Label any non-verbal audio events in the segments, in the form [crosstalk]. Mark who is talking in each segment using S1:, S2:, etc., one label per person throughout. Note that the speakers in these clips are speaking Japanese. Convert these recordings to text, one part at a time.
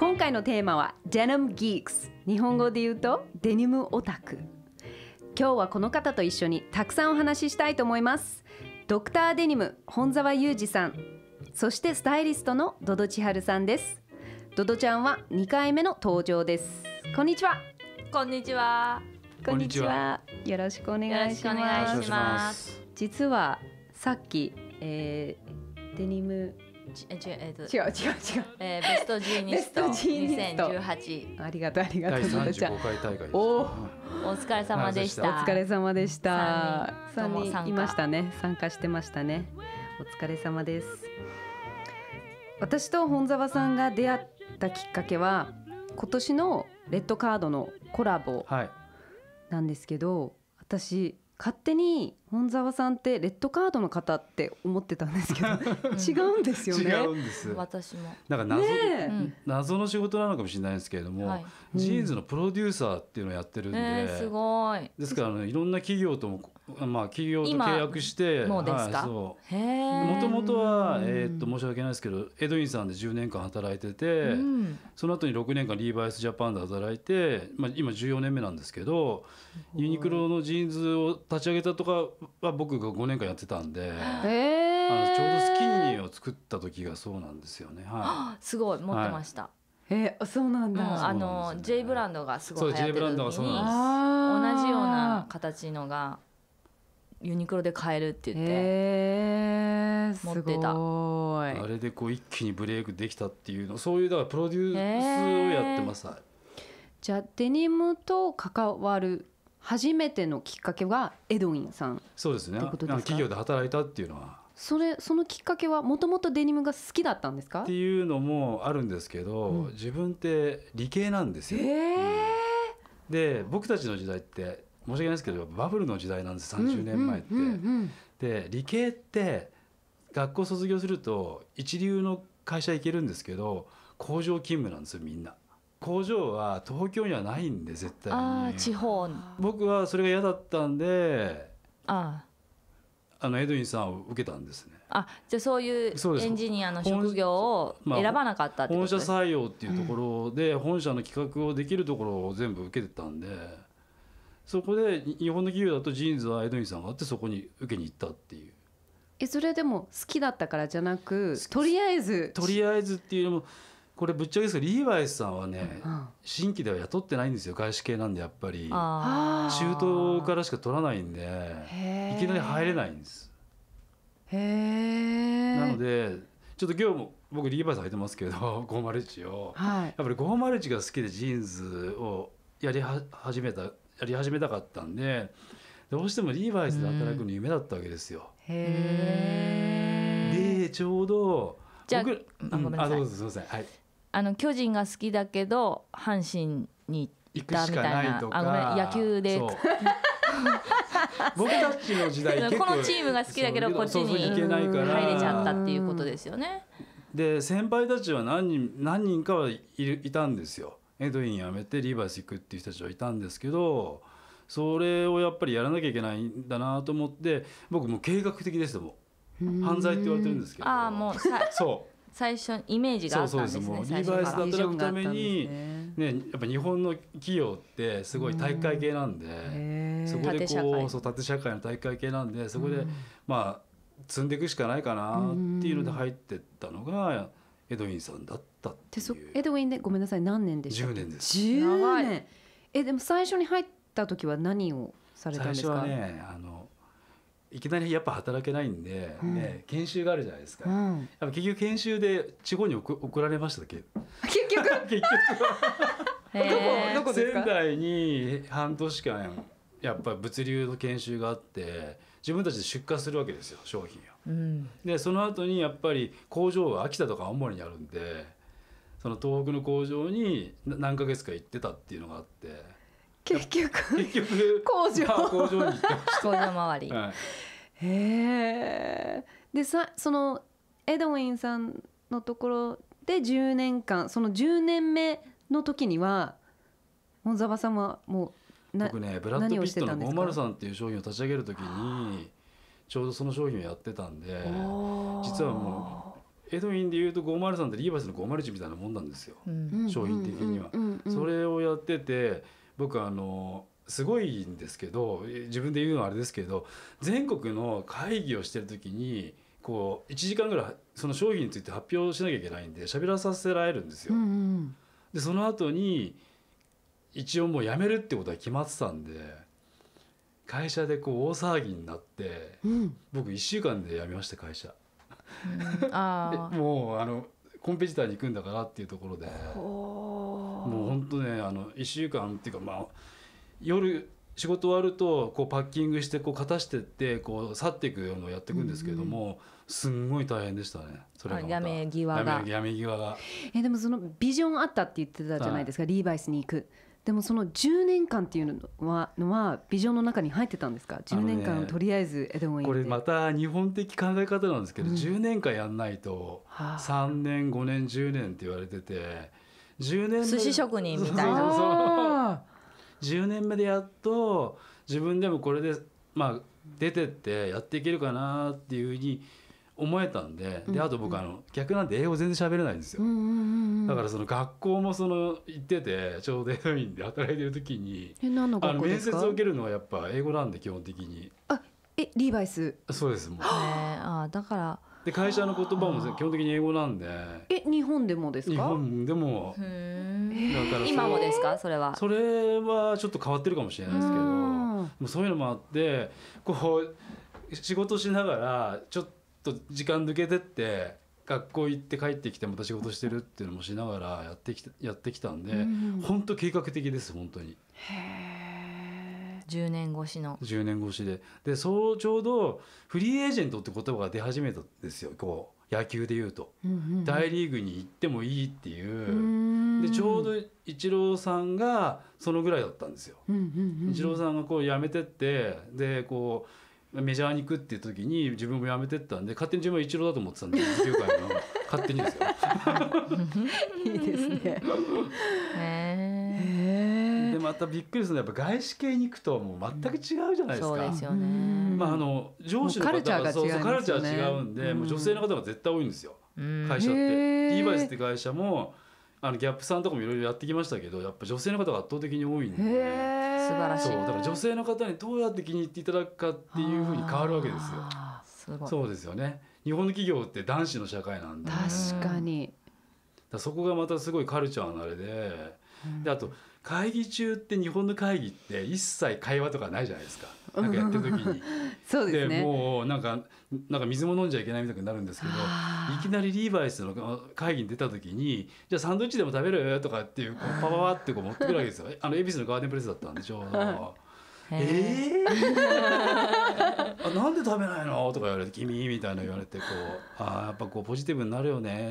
S1: 今回のテーマはデニムギークス日本語で言うとデニムオタク今日はこの方と一緒にたくさんお話ししたいと思いますドクターデニム本沢裕二さんそしてスタイリストのドド千春さんですドドちゃんは2回目の登場ですこんにちは
S2: こんにちはこんにちは
S1: よろしくお願いします実はさっき、えー、デニムじえじえっと違う違う違う、えー、ベストジーニスト2018ありがとうありがとう第35回
S3: 大会でおお
S1: 疲れ様でしたお疲れ様でした3人いましたね参加してましたねお疲れ様です私と本沢さんが出会ったきっかけは今年のレッドカードのコラボなんですけど、はい、私勝手に本沢さんってレッドカードの方って思ってたんですけど [laughs] 違うんですよね。違うんです私もなんか謎,、
S3: 謎の仕事なのかもしれないですけれども、はい、ジーンズのプロデューサーっていうのをやってるんで、うんえー、す
S2: ごいで
S3: すから、ね、いろんな企業ともまあ、企業と契約してもと
S2: もとは、
S3: えー、っと申し訳ないですけどエドウィンさんで10年間働いてて、うん、その後に6年間リーバイスジャパンで働いて、まあ、今14年目なんですけどユニクロのジーンズを立ち上げたとかは僕が5年間やってたんで。あ
S2: の
S3: ちょうどスキニーを作った時がそうなんですよね。はい、
S2: すごい持ってました。はいえそうなんだ。うん、あの、ね、J ブランドがすごい流行ってる時に同じような形のがユニクロで買えるって言っ
S1: て、持ってた
S3: あれでこう一気にブレイクできたっていうのそういうだからプロデュースをやってます、えー、
S1: じゃあデニムと関わる初めてのきっかけはエドウィンさん
S3: そうですね企業で働いたっていうのは
S1: それそのきっかけはもともとデニムが好きだったんですかって
S3: いうのもあるんですけど、うん、自分って理系なんですよ、えーうん、で僕たちの時代って申し訳ないですけどバブルの時代なんです30年前って。うんうんうんうん、で理系って学校卒業すると一流の会社行けるんですけど工場勤務なんですよみんな。工場は東京にはないんで絶対あ地方僕はそれが嫌だったんでああのエドウィンさんを受けたんですね
S2: あじゃあそういうエンジニアの職業を選ばなかったってことです、ま
S3: あ、本社採用っていうところで、本社の企画をできるところを全部受けてたんで。そこで日本の企業だとジーンズはエドィンさんがあってそこに受けに行ったっていう。え
S1: それでも好きだったからじゃなくと
S3: りあえずとりあえずっていうのもこれぶっちゃけですけどリーバイスさんはね、うん新規では雇ってないんですよ外資系なんでやっぱり
S1: 中
S3: 東からしか取らないんでいきなり入れないんです
S1: へえなの
S3: でちょっと今日も僕リーバイス履いてますけど501 [laughs] を、はい、やっぱり501が好きでジーンズをやりは始めたやり始めたかったんでどうしてもリーバイスで働くの夢だったわけですよ。へん、でちょうどじゃあ、あごめんなさい。あどうぞすみません。はい。
S2: あの巨人が好きだけど阪神に
S3: 行ったみたいな。あごめん野球で。[laughs] 僕たちの時代結構このチームが好きだけどこっちにいけなから入れちゃった
S2: っていうことですよね。
S3: で先輩たちは何人何人かはいるいたんですよ。エドウィン辞めてリーバイス行くっていう人たちはいたんですけどそれをやっぱりやらなきゃいけないんだなと思って僕も計画的ですも犯罪って言われてるんですけどああもうそう
S2: 最初イメージがあったんですねそうそリバイスで
S3: 働くためにね、やっぱ日本の企業ってすごい大会系なんで、うん、そこでこうそう縦社会の大会系なんでそこで、うん、まあ積んでいくしかないかなっていうので入ってったのがエドウィンさんだっったっていう
S1: エドウィンでごめんなさい何年でした10年です10年えでも最初に入った時は何をされたんですか、ね、
S3: あのいきなりやっぱ働けないんで、うん、ね、研修があるじゃないですか、うん、やっぱ結局研修で地方に送られましたっけ結局 [laughs] 結局どこ仙台に半年間やっぱ物流の研修があって自分たちで出荷するわけですよ商品を。うん、でその後にやっぱり工場は秋田とか青森にあるんでその東北の工場に何ヶ月か行ってたっていうのがあって結局結局工場、まあ、工場に行ってまし
S1: た工場周り、はい、へえでさそのエドウィンさんのところで10年間その10年目の時にはザ沢さんはも
S3: う僕ねブラッド・ピットの503っていう商品を立ち上げる時にちょうどその商品をやってたんで実はもうエドウィンでいうと503ってリーバスの501みたいなもんなんですよ、うん、商品的には、それをやってて僕あのすごいんですけど自分で言うのはあれですけど全国の会議をしてる時にこう1時間ぐらいその商品について発表しなきゃいけないんで喋らさせられるんですよ。うんうん、でその後に一応もう辞めるってことは決まってたんで。会社でこう大騒ぎになって、うん、僕1週間で辞めました会社あもうあのコンペティターに行くんだからっていうところで
S1: も
S3: う本当ねあの1週間っていうかまあ夜仕事終わるとこうパッキングしてこうかたしてってこう去っていくのをやっていくんですけれども、うんうん、すんごい大変でしたねそれがや
S1: め際が
S3: やめ際が
S1: えでもそのビジョンあったって言ってたじゃないですか、はい、リーバイスに行くでもその10年間っていうのはのはビジョンの中に入ってたんですか10年間とりあえずエドウィンこれ
S3: また日本的考え方なんですけど、うん、10年間やんないと3年5年10年って言われてて10年寿司職人みたいな10年目でやっと自分でもこれでまあ出てってやっていけるかなっていうふうに思えたんでであと僕あの逆なんで英語全然喋れないんですよだからその学校もその行っててちょうど英語院で働いてる時に
S1: え何のあの学校で面接を受
S3: けるのはやっぱ英語なんで基本的に
S1: えリーバイスそうですもうねあだから
S3: で会社の言葉も基本的に英語なんでえ日本でもですか日本でもだから今もですかそれはそれはちょっと変わってるかもしれないですけどう
S1: も
S3: うそういうのもあってこう仕事しながらちょっと時間抜けてって学校行って帰ってきてまた仕事してるっていうのもしながらやってきたやってきたんで、うん、本当計画的です本当に。へ10年越しの10年越しででそうちょうどフリーエージェントって言葉が出始めたんですよこう野球でいうと、うんうんうん、大リーグに行ってもいいっていうでちょうどイチローさんがそのぐらいだったんですよ。イチローさんがこう辞めてってでこうメジャーに行くっていう時に自分も辞めてったんで勝手に自分は一郎だと思ってたんで業界の勝手にです
S1: よ [laughs] いいですね。
S3: えでまたびっくりするのはやっぱ外資系に行くともう全く違うじゃないですか。うん、そうですよ
S1: ね。
S3: まああの上司の方が、ね、そうそうカルチャー違うんで、うん、もう女性の方が絶対多いんですよ。うん、会社って。ディバイスって会社もあのギャップさんとかもいろいろやってきましたけどやっぱ女性の方が圧倒的に多いんで。素晴らしいだから女性の方にどうやって気に入っていただくかっていうふうに変わるわけですよすごいそうですよね日本の企業って男子の社会なんで確かにだそこがまたすごいカルチャーのあれでであと会議中って日本の会議って一切会話とかないじゃないですかなんかやってる時に [laughs] そうですねでもうなんかなんか水も飲んじゃいけないみたいになるんですけどいきなりリーバイスの会議に出た時にじゃあサンドイッチでも食べるとかっていうこうパワってこう持ってくるわけですよあの恵比寿のガーデンプレスだったんでちょうど。えー、あなんで食べないのとか言われて「君」みたいな言われてこうあやっぱこうポジティブになるよねっ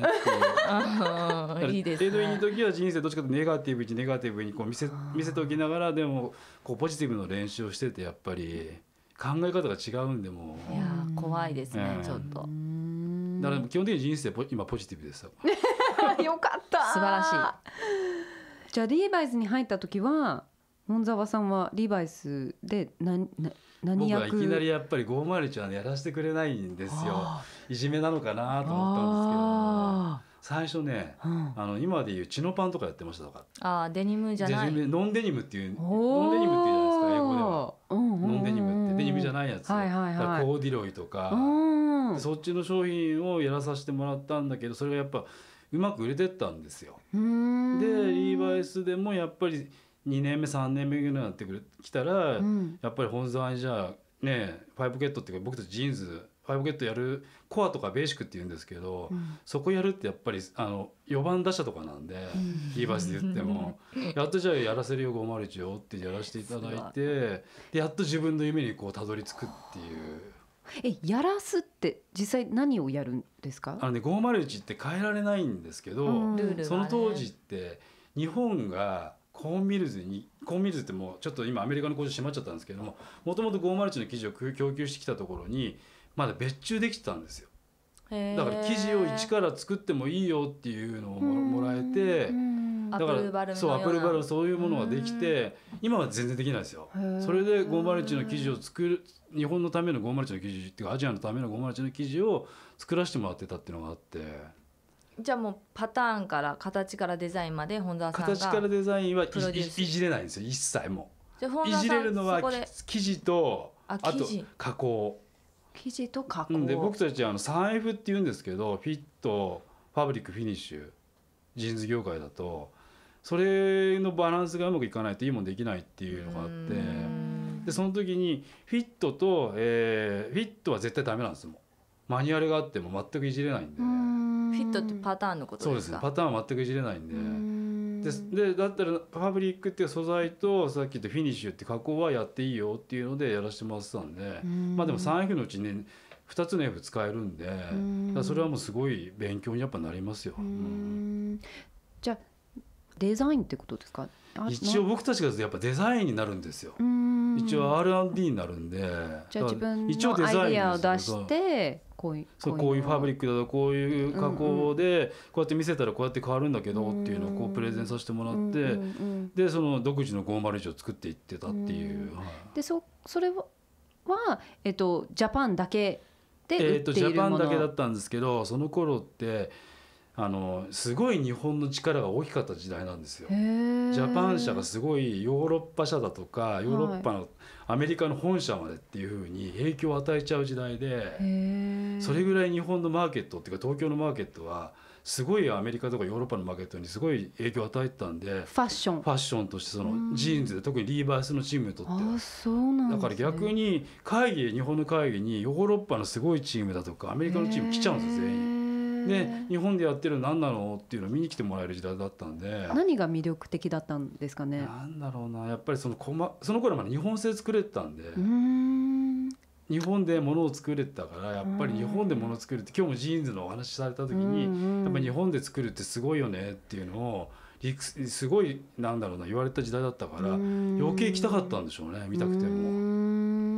S2: ていういいでの
S3: 時は人生どっちかとネガティブにネガティブにこう見せ見せておきながらでもこうポジティブの練習をしててやっぱり。考え方が違うんでも
S2: いや怖いですね、えー、ちょっ
S3: とだから基本的に人生今ポジティブですよ [laughs]
S1: よかった素晴らしいじゃあリーバイスに入った時は本沢さんはリーバイスで何何役僕はいきなり
S3: やっぱりマ501はやらせてくれないんですよいじめなのかなと思っ
S1: たんで
S3: すけど最初ね、うん、あの今でいうチノパンとかやってましたとか
S2: あデニムじゃない
S3: ノンデニムっていう
S2: ノンデニムっていうじゃないですか英語で
S3: は、うんうんうん、ノンデニム指じゃないやつ、はいはいはい、コーディロイとかそっちの商品をやらさせてもらったんだけどそれがやっぱうまく売れてったんですよ。でリーバイスでもやっぱり2年目3年目ぐらいになってくるきたら、うん、やっぱり本山じゃねファイブケットっていうか僕たちジーンズイポゲットやるコアとかベーシックって言うんですけど、うん、そこやるってやっぱりあの4番打者とかなんで、いいバイスで言ってもやっとじゃあやらせるよ501をってやらせていただいてでやっと自分の夢にこうたどり着くっていう。
S1: えやらすって実際何をやるんですかあ
S3: の、ね、501って変えられないんですけど、うん、その当時って日本がコーンミルズにコーンミルズってもうちょっと今アメリカの工場閉まっちゃったんですけどももともと501の記事を供給してきたところにまだ別注できてたんですよ。だから生地を一から作ってもいいよっていうのをもらえてだからそうアップルバルそういうものができて今は全然できないですよそれで501の生地を作る日本のための501の生地っていうかアジアのための501の生地を作らせてもらってたっていうのがあって
S2: じゃあもうパターンから形からデザインまで本田さんが形から
S3: デザインはいじれないんですよ一切も
S2: ういじれるのは
S3: 生地とあと加工
S2: 生地と加工で僕た
S3: ちあの財 f っていうんですけどフィットファブリックフィニッシュジーンズ業界だとそれのバランスがうまくいかないといいもんできないっていうのがあってでその時にフィットと、えー、フィットは絶対ダメなんですもんマニュアルがあっても全くいじれないん
S2: でフィットってパターンのことですかそうですね
S3: パターンは全くいじれないんで。でだったらファブリックっていう素材とさっき言ったフィニッシュって加工はやっていいよっていうのでやらせてもらってたんでまあでも 3F のうちね2つの F 使えるんでそれはもうすごい勉強にやっぱなりますよ。
S1: じゃデザインってことですか一応僕
S3: たちがやっぱデザインになるんですよ一応 R&D になるんでじゃあ自分のアイデアを出し
S1: てこういう
S3: そうこういうファブリックだとこういう加工でこうやって見せたらこうやって変わるんだけどっていうのをこうプレゼンさせてもらってでその独自の501を作っていってたっていう。
S1: でそそれはえっと、ジャパンだけ
S3: で売っているもの、えっと、ジャパンだけだったんですけどその頃ってあのすごい日本の力が大きかった時代なんですよ。ジャパン社がすごいヨーロッパ社だとかヨーロッパの、はいアメリカの本社までっていうふうに影響を与えちゃう時代でそれぐらい日本のマーケットっていうか東京のマーケットはすごいアメリカとかヨーロッパのマーケットにすごい影響を与えてたんでファッションファッションとしてそのジーンズで特にリーバースのチームにとってあそ
S1: うなん、ね、だから逆
S3: に会議日本の会議にヨーロッパのすごいチームだとかアメリカのチーム来ちゃうんですよ全員。で日本でやってるの何なのっていうのを見に来てもらえる時代だったんで何
S1: が魅力的だったんですかねなん
S3: だろうなやっぱりそのこ、ま、その頃まで日本製作れてたんで日本で物を作れてたからやっぱり日本で物を作るって今日もジーンズのお話しされた時にやっぱ日本で作るってすごいよねっていうのをすごいなんだろうな言われた時代だったから余計行きたかったんでしょうね見たくても。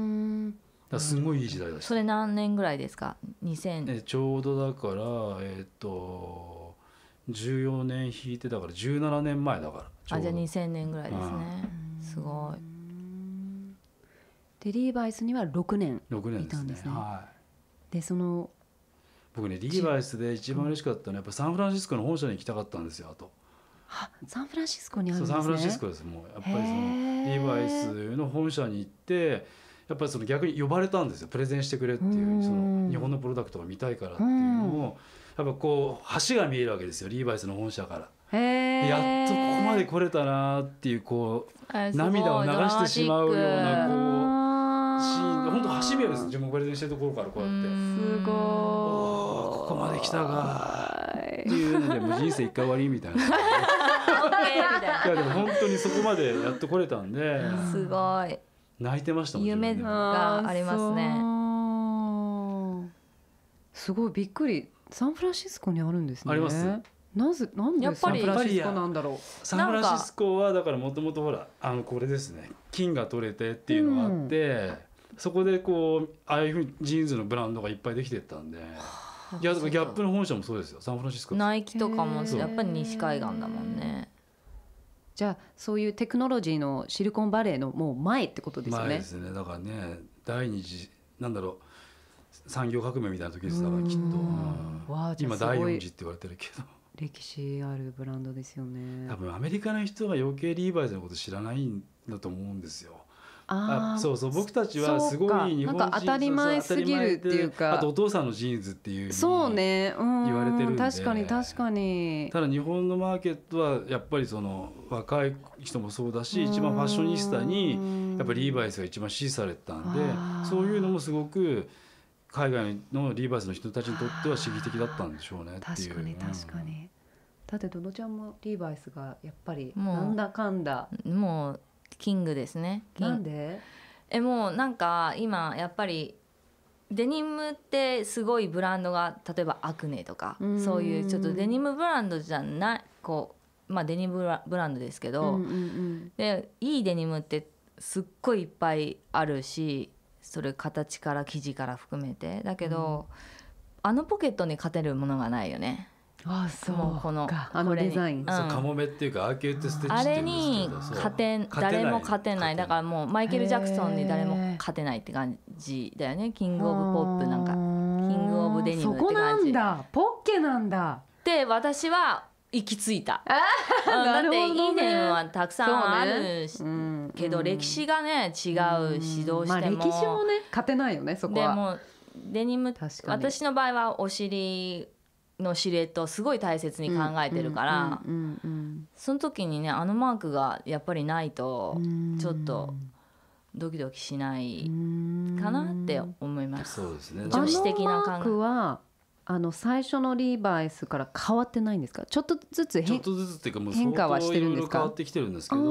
S3: だすごいいい時代だし、
S2: それ何年ぐらいですか2000
S3: えちょうどだからえっ、と14年引いてだから17年前だからあじゃあ
S1: 2000年ぐらいですね、すごいでリーバイスには6年いたんですね、ね、はい、でその
S3: 僕ねリーバイスで一番嬉しかったのはやっぱサンフランシスコの本社に行きたかったんですよあと
S1: サンフランシスコにあるんですねサンフランシスコ
S3: ですもうやっぱりそのリーバイスの本社に行ってやっぱりその逆に呼ばれたんですよプレゼンしてくれっていうその日本のプロダクトが見たいからっていうのをやっぱこう橋が見えるわけですよリーバイスの本社から。
S1: やっとここまで来
S3: れたなっていうこう涙を流してしまうようなこうシーンが本当橋見えるんです自分がプレゼンしてるところからこうやってすごいここまで来たか
S1: っていうのでもう人生一
S3: 回終わりみたいな。[laughs] い
S2: やでも本当にそこ
S3: までやっと来れたんで。すごい。泣いてましたもん夢がありますね
S1: すごいびっくりサンフランシスコにあるんですねありますなぜなんでサンフランシスコなんだろうサンフランシス
S3: コはだからもともとほらあのこれですね金が取れてっていうのがあって、うん、そこでこうああいうふうにジーンズのブランドがいっぱいできてったんで。いやギャップの本社もそうですよサンフランシスコナ
S1: イキとかもやっぱり西海岸だもんねじゃあそういうテクノロジーのシリコンバレーのもう前ってことですよね。前です
S3: ねだからね第二次なんだろう産業革命みたいな時ですだからきっと、わあ今第四次って言われてるけど。
S1: 歴史あるブランドですよ
S3: ね多分アメリカの人は余計リーバイスのこと知らないんだと思うんですよあそうそう僕たちはすごい日本人なんか当たり前すぎるっていうかあとお父さんのジーンズっていうそ
S1: うね言われてるんで確かに確かに
S3: ただ日本のマーケットはやっぱりその若い人もそうだし一番ファッショニスタにやっぱりリーバイスが一番支持されてたんでそういうのもすごく海外のリーバイスの人たちにとっては刺激的だったんでしょうねっていう確かに確か
S1: に、だってどのちゃんもリーバイ
S2: スがやっぱりなんだかんだもうキングですねなんでえもうなんか今やっぱりデニムってすごいブランドが例えばアクネとかそういうちょっとデニムブランドじゃないこう、まあ、デニムブランドですけど、うんうんうん、でいいデニムってすっごいいっぱいあるしそれ形から生地から含めてだけど、うん、あのポケットに勝てるものがないよね。あそうこのあのデザイン、うも
S3: めっていうかアーケードステあれに勝て誰も勝
S2: てないだからもうマイケル・ジャクソンに誰も勝てないって感じだよねキング・オブ・ポップなんかキング・オブ・デニムって感じそこなんだポッケなんだで私は行き着いた、うん、だいいデニムはたくさんあるし、ねうん、けど歴史がね違う
S1: 指導しても、まあ、歴史もね勝てないよねそこはでもデニム私
S2: の場合はお尻のシルエットをすごい大切に考えてるからその時にねあのマークがやっぱりないとちょっとドキド
S1: キしないかなって
S2: 思います。そうですね、女子的な感覚
S1: はあの最初のリーバイスから変わってないんですかちょっとずつちょっとずつっていうかもう変化はしてるんですか変わっ
S3: てきてるんですけどま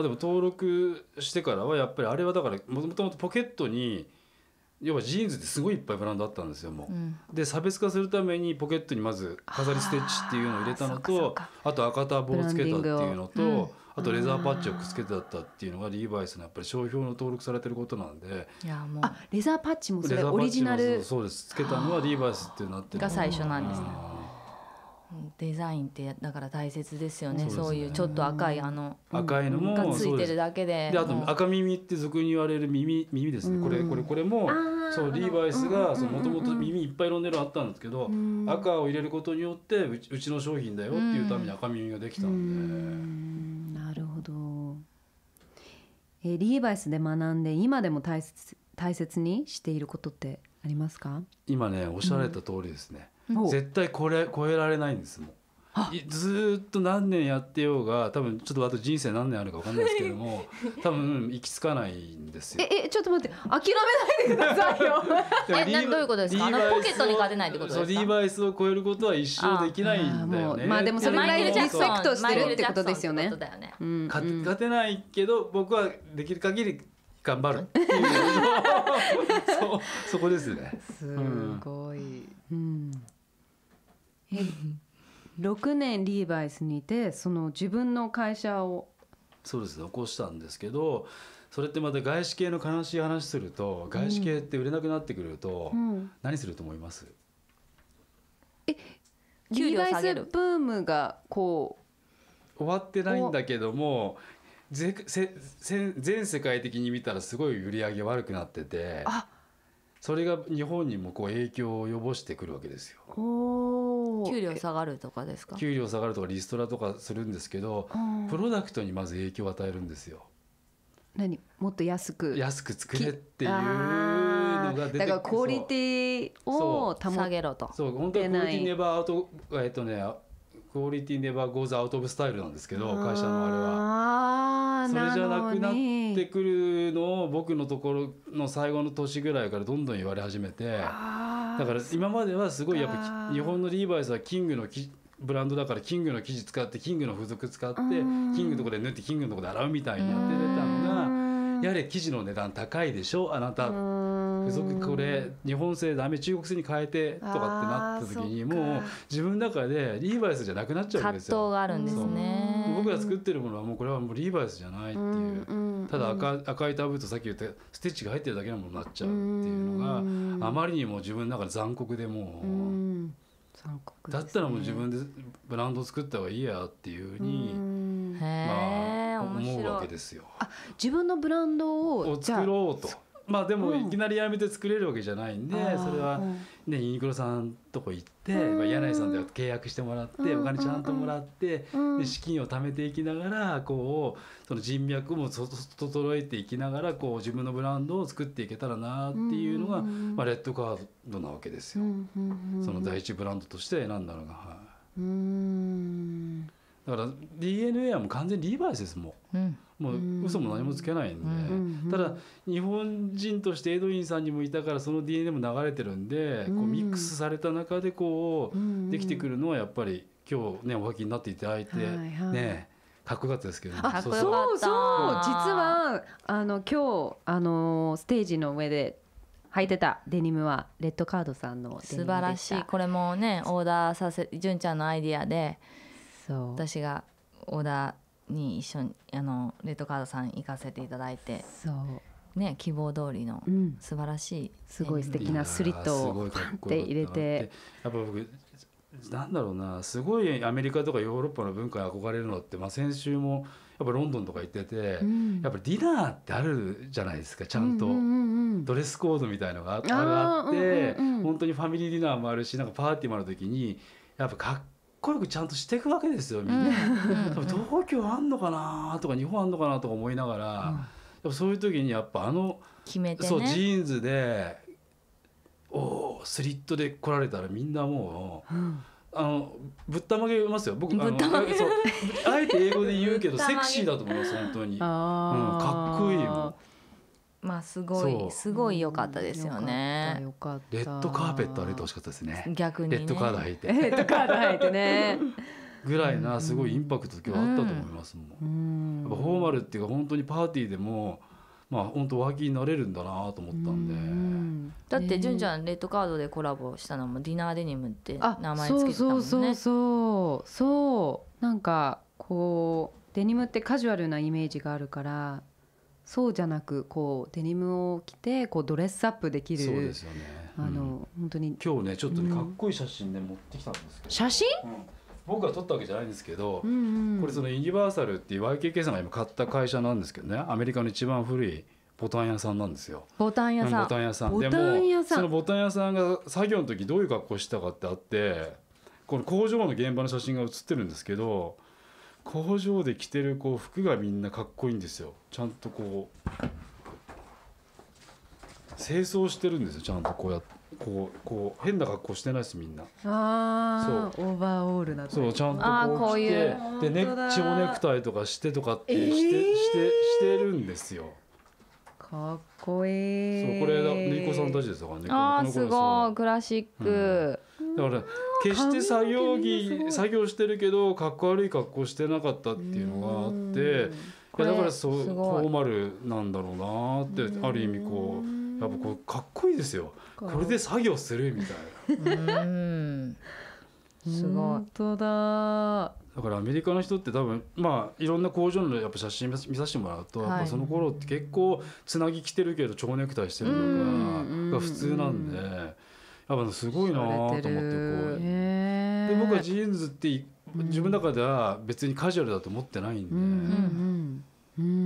S3: あでも登録してからはやっぱりあれはだからもともとポケットに要はジーンズってすごいいっぱいブランドあったんですよもう、うん、で差別化するためにポケットにまず飾りステッチっていうのを入れたのとあと赤タボをつけたっていうのと、うん、あとレザーパッチをくっつけてあったっていうのがリーバイスのやっぱり商標の登録されてることなんで
S1: いやもうあレザーパッチもそれオリジナル
S3: そうですつけたのはリーバイスってなってるが最初なんですね。
S2: デザインってだから大切ですよね、ね、そういうちょっと赤いあの赤いのもがついてるだけでであと
S3: 赤耳って俗に言われる耳耳ですね、これこれこれもそうリーバイスがもともと耳いっぱいのんでるのあったんですけど、赤を入れることによってうちうちの商品だよっていうために赤耳ができた
S1: んで、なるほどえリーバイスで学んで今でも大切大切にしていることってありますか
S3: 今ねおっしゃられた通りですね、絶対これ超えられないんですもんずっと何年やってようが多分ちょっとあと人生何年あるか分かんないですけども [laughs] 多分行き着かないん
S1: ですよええちょっと待って諦めないでくださいよ [laughs] えなどういうことですかあのポケットに勝
S2: てないってことですかリ
S3: ーバイスを超えることは一生できないんだよねまあでもそれぐらいリスペクト
S2: して
S1: るってことですよね、ね
S3: うん、勝てないけど僕はできる限り頑張るっていう [laughs] そこですねすごい、
S1: うん六年リーバイスにいてそ
S3: の自分の会社をそうです起こしたんですけどそれってまた外資系の悲しい話すると外資系って売れなくなってくると、うん、何すると思います、
S1: えリーバイスブームがこ
S3: う終わってないんだけどもぜせせ全世界的に見たらすごい売り上げ悪くなってて。あそれが日本にもこう影響を及ぼしてくるわけですよ。
S1: 給料下がるとかですか給
S3: 料下がるとかリストラとかするんですけどプロダクトにまず影響を与えるんですよ。
S1: 何もっと安く
S3: 安く作れっていうのが出てだからク
S1: オリティを保げろとそう本当にクオリティネ
S3: バーアウトえっとねクオリティネバーゴーズアウトオブスタイルなんですけど会社のあれはそれじゃなくなってくるのを僕のところの最後の年ぐらいからどんどん言われ始めてだから今まではすごいやっぱ日本のリーバイスはキングのきブランドだからキングの生地使ってキングの付属使ってキングのとこで縫ってキングのとこで洗うみたいにやってたのがやれ生地の値段高いでしょあなたっ付属これ日本製ダメ中国製に変えてとかってなった時にもう自分の中でリーバイスじゃなくなっちゃうわけですよ葛藤があるん
S2: ですね僕が
S3: 作ってるものはもうこれはもうリーバイスじゃないっていうう、ただ赤赤いタブーとさっき言ったステッチが入ってるだけのものになっちゃうっていうのが、あまりにも自分の中で残酷でも
S1: う。ね、
S3: だったらもう自分でブランド作った方がいいやっていうふうにまあ思うわけですよ。あ
S1: 自分のブラン
S3: ドを作ろうとまあでもいきなりやめて作れるわけじゃないんで、それは、ね、ユニクロさんとこ行って、まあ、柳井さんで契約してもらって、お金ちゃんともらって、で資金を貯めていきながらこうその人脈も整えていきながらこう自分のブランドを作っていけたらなっていうのが、まあ、レッドカードなわけですよ、その第一ブランドとして選んだのが。はい、うんだから DNA はもう完全リバイスですもう、うん、もう嘘も何もつけないんで、うん、ただ日本人としてエドウィンさんにもいたからその DNA も流れてるんで、うん、こうミックスされた中でこうできてくるのはやっぱり今日ねお書きになっていただいて、はいはい、ねかっこよかったですけど、ね、あそうそう実は
S1: あの今日あのステージの上で履いてたデニムはレッドカードさんの素晴らしい
S2: これもねオーダーさせ純ちゃんのアイディアでそう私が小田に一緒にあのレッドカードさん行かせていただいてそうね希望通りの素晴らしい、うん、すごい素敵なスリットをパンって入れて
S3: やっぱ僕なんだろうなすごいアメリカとかヨーロッパの文化に憧れるのって、まあ、先週もやっぱロンドンとか行ってて、うん、やっぱディナーってあるじゃないですかちゃんと、ドレスコードみたいのがあって、うんうんうん、本当にファミリーディナーもあるしなんかパーティーもある時にやっぱかっこよくちゃんとしていくわけですよみんな。[laughs] 東京あんのかなとか日本あんのかなとか思いながら、うん、そういう時にやっぱあの、
S2: ね、そうジー
S3: ンズでおスリットで来られたらみんなもう。うんあのぶったまげますよ僕あのあえて英語で言うけど [laughs] セクシーだと思います本当に、うん、
S1: かっこいいも
S2: まあすごいすごい良かったですよね。よかったレッドカー
S3: ペット歩いてほしかったですね。逆に、ね、レッドカード履いて。[laughs] レッドカ
S1: ード履いてね。
S3: [laughs] ぐらいなすごいインパクト今日あったと思いますもん。やっぱフォーマルっていうか本当にパーティーでも。まあ本当和気になれるんだなと思ったん
S2: で。
S1: だって純ちゃんレッド
S2: カードでコラボしたのもディナーデニムって名前つけてたもんね。そうそう
S1: そうそうなんかこうデニムってカジュアルなイメージがあるからそうじゃなくこうデニムを着てこうドレスアップできるそうですよ
S3: ね、うん、あの本当に今日ねちょっと、かっこいい写真で、持ってきたんですけど写真、うん、僕が撮ったわけじゃないんですけど、うんうん、これそのユニバーサルっていう YKK さんが今買った会社なんですけどねアメリカの一番古いボタン屋さんなんですよボ
S2: タン屋さんボタ
S3: ン屋さんでもそのボタン屋さんが作業の時どういう格好したかってあってこの工場の現場の写真が写ってるんですけど工場で着てるこう服がみんなかっこいいんですよちゃんとこう清掃してるんですよちゃんとこうやこうこう変な格好してないですみんな
S1: ああオーバーオールだそうちゃんとこう着てこうでネッチもネクタ
S3: イとかしてとかってして,、してしてるんですよ
S1: か
S2: っ
S3: こいいそうこれいコさんたちですかねああす
S2: ごいクラシック、う
S3: んだから決して作業着作業してるけどかっこ悪い格好してなかったっていうのがあっていやだからそうこうまるなんだろうなってある意味こうやっぱこうかっこいいですよこれで作業するみたいな。[laughs] すごい本
S1: 当だ
S3: だからアメリカの人って多分まあいろんな工場のやっぱ写真見させてもらうと、はい、その頃って結構つなぎ着てるけど蝶ネクタイしてるのがが普通なんで、やっぱすごいなと思ってこう、
S1: で僕はジーン
S3: ズって自分の中では別にカジュアルだと思ってないん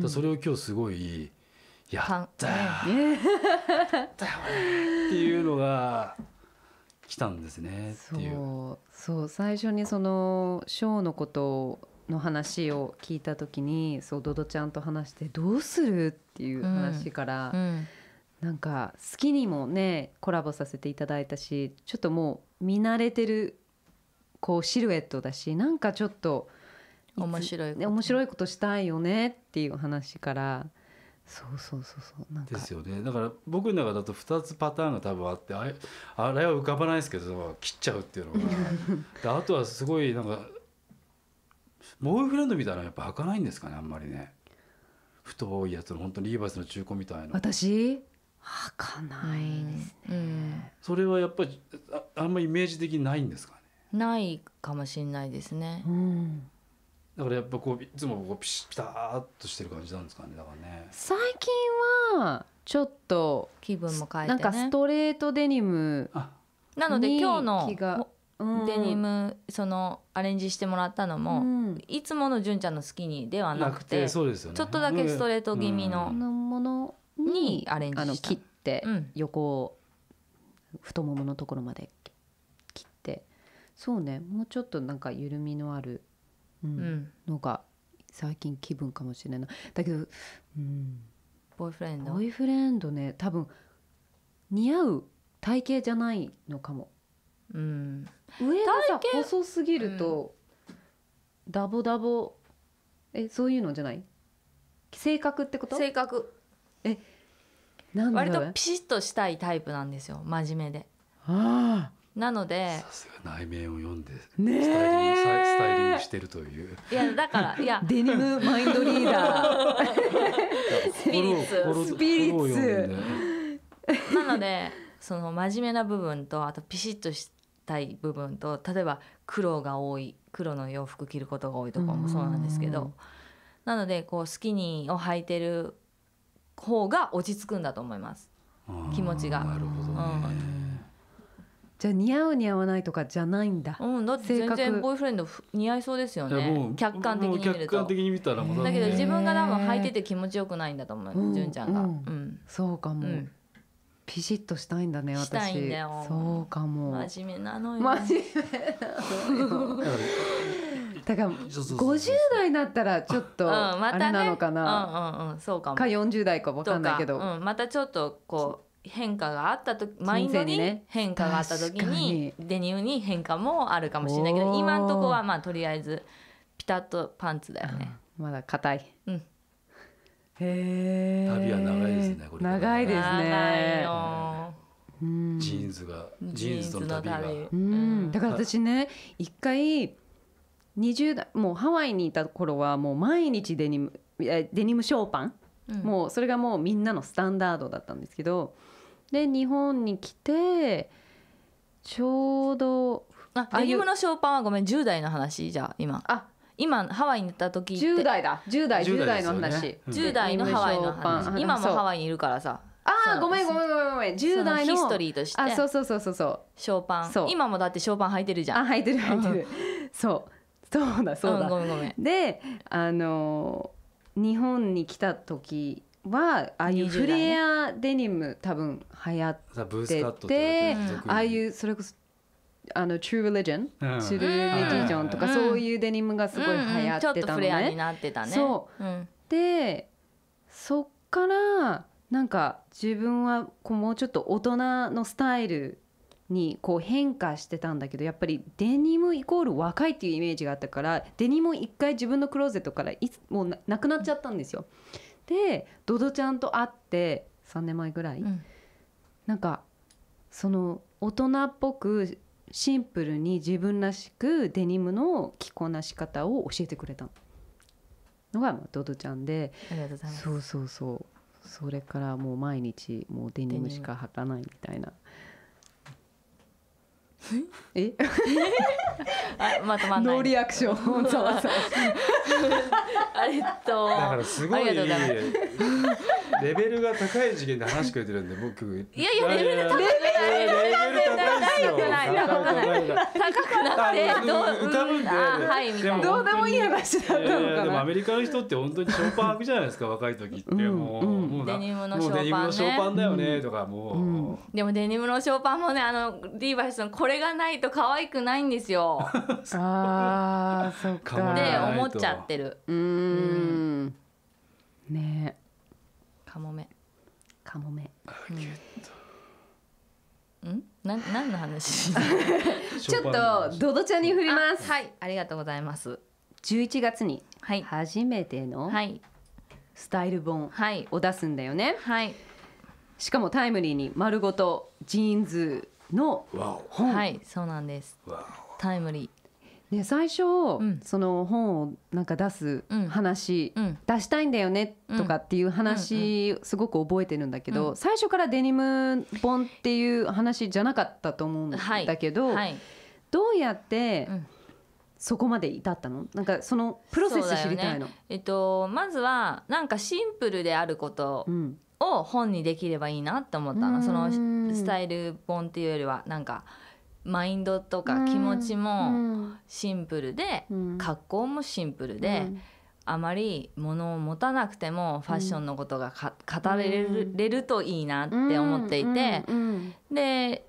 S3: で、それを今日すごいやったよ、
S1: っていう
S3: のが来たんですねってい
S1: うそう最初にそのショーのことの話を聞いた時にそうドドちゃんと話してどうするっていう話から、うんうんなんか好きにもねコラボさせていただいたしちょっともう見慣れてるこうシルエットだしなんかちょっと面白い面白いことしたいよねっていう話からそうそうそうそ
S3: うなんかですよねだから僕の中だと2つパターンが多分あってあれあれは浮かばないですけど切っちゃうっていうのが [laughs] あとはすごいなんかボーイフレンドみたいなのやっぱ履かないんですかねあんまりね太いやつの本当にリーバイスの中古みたいな
S1: 私開かないですね、うん、
S3: それはやっぱりああんまりイメージ的にないんですかね
S2: ないかもしれないですね、うん、
S3: だからやっぱこういつもこうピシピタッとしてる感じなんですかねだからね
S1: 最近はちょっと気分も変えて、ね、なんかストレートデニムなので今日
S2: のデニム、そのアレンジしてもらったのも、うん、いつもの純ちゃんの好きにではなくて、ね、ち
S3: ょっとだけストレート気味の
S2: もの
S1: にアレンジした切って横を太もものところまで切ってそうねもうちょっとなんか緩みのある、うんのが最近気分かもしれないだけど、うん、ボーイフレンドボーイフレンドね多分似合う体型じゃないのかも、うん、上がさ細すぎると、うん、ダボダボえそういうのじゃない性格ってこと性格え
S3: なん割とピ
S2: シッとしたいタイプなんですよ真面目で
S1: ああなの
S2: でさす
S3: が内面を読んでスタイリンねスタイリングしてるという
S2: いやだからいや [laughs] デニムマ
S3: インドリーダー
S2: [laughs] スピリッツスピリッツなのでその真面目な部分とあとピシッとしたい部分と例えば黒が多い黒の洋服着ることが多いとかもそうなんですけどなのでこうスキニーを履いてる方が落ち着くんだと思います気持ちが。なるほ
S1: ど、ねうんじゃ似合う似合わないとかじゃないんだ。うん、だって全然ボ
S2: ーイフレンド似合いそうですよね。客観的に見ると。客
S3: 観的に見たらもうだけど自分が
S2: 多分履いてて気持ちよくないんだと思う。純、うん、ちゃんが、う
S1: ん。そうかも。ピシッとしたいんだね私そうかも真面目なのよ真面目なのよ [laughs] だから50代になったらちょっとあれなのかな、うんうんうん、そうかもか40代か分かんないけど、うん、
S2: またちょっとこう変化があった時マインドに変化があった時にデニムに変化もあるかもしれないけど今んとこはまあとりあえずピタッとパンツ
S1: だよね、まだ硬い、
S3: うん、へえ旅は長いですねこれ長いですね
S1: いジーンズがジーンズの旅が、うん、だから私ね一回20代もうハワイにいた頃はもう毎日デニムデニムショーパン、うん、もうそれがもうみんなのスタンダードだったんですけどで日本に来てちょ
S2: うどあデニムのショーパンはごめん10代の話じゃあ今あ今ハワイに行った時って10代だ10代10代の話、ね、うん、10代のハワイの話今もハワイにいるからさ
S1: あごめんごめんごめんごめん10代のヒストリーとしてあそうそ
S2: うそうそうそうショーパン今
S1: もだってショーパン履いてるじゃんあ履いてる履いてるそうそうだそうだ、んであの日本に来た時はああいうフレアデニム多分流行っ
S3: ててあ
S1: あいうそれこそあの True Religion、うん t r とか、うんそういうデニムがすごい流行うんうんちょってとたのフレアにね。なってたねそうんでそっからなんか自分はこうもうちょっと大人のスタイルにこう変化してたんだけどやっぱりデニムイコール若いっていうイメージがあったからデニム一回自分のクローゼットからいつもうなくなっちゃったんですよ。でドドちゃんと会って3年前ぐらい、うん、なんかその大人っぽくシンプルに自分らしくデニムの着こなし方を教えてくれたのがドドちゃんでありがとうございますそうそうそうそれからもう毎日もうデニムしか履かないみたいな。え
S2: [laughs] あまたまノーリアクションざわざわありがとうだからすごいレ
S3: ベルが高い次元で話してくれてるんで僕いやいやレベル高くないレベル高くない高くない高
S2: くなってどう歌うんではいみたいなどうでもいい
S3: 話だったのかなでもアメリカの人って本当にショーパン履じゃないですか若い時ってもうもうデニムのショーパンだよねとかも
S2: うでもデニムのショーパンもねあのリーバイスのこれこれがないと可愛くないんですよああ、[laughs] そうかで思っちゃってるうんねカモメカモメ、うん、なん、なんの話 [laughs]
S1: ちょっとドドちゃんに振りますはいありがとうございます十一月に初めてのはい。スタイル本を出すんだよね、はい、しかもタイムリーに丸ごとジーンズの本、はい、そうなんです。タイムリー。で最初、うん、その本をなんか出す話、うん、出したいんだよねとかっていう話、うん、すごく覚えてるんだけど、最初からデニム本っていう話じゃなかったと思うんだけど、はいはい、どうやって、そこまで至ったのなんかそのプロセス知りたいの、ね、
S2: えっと、まずはなんかシンプルであることを本にできればいいなって思ったのそのスタイル本っていうよりはなんかマインドとか気持ちもシンプルで格好もシンプルで。あまり物を持たなくてもファッションのことが語れる,、れるといいなって思っていて、で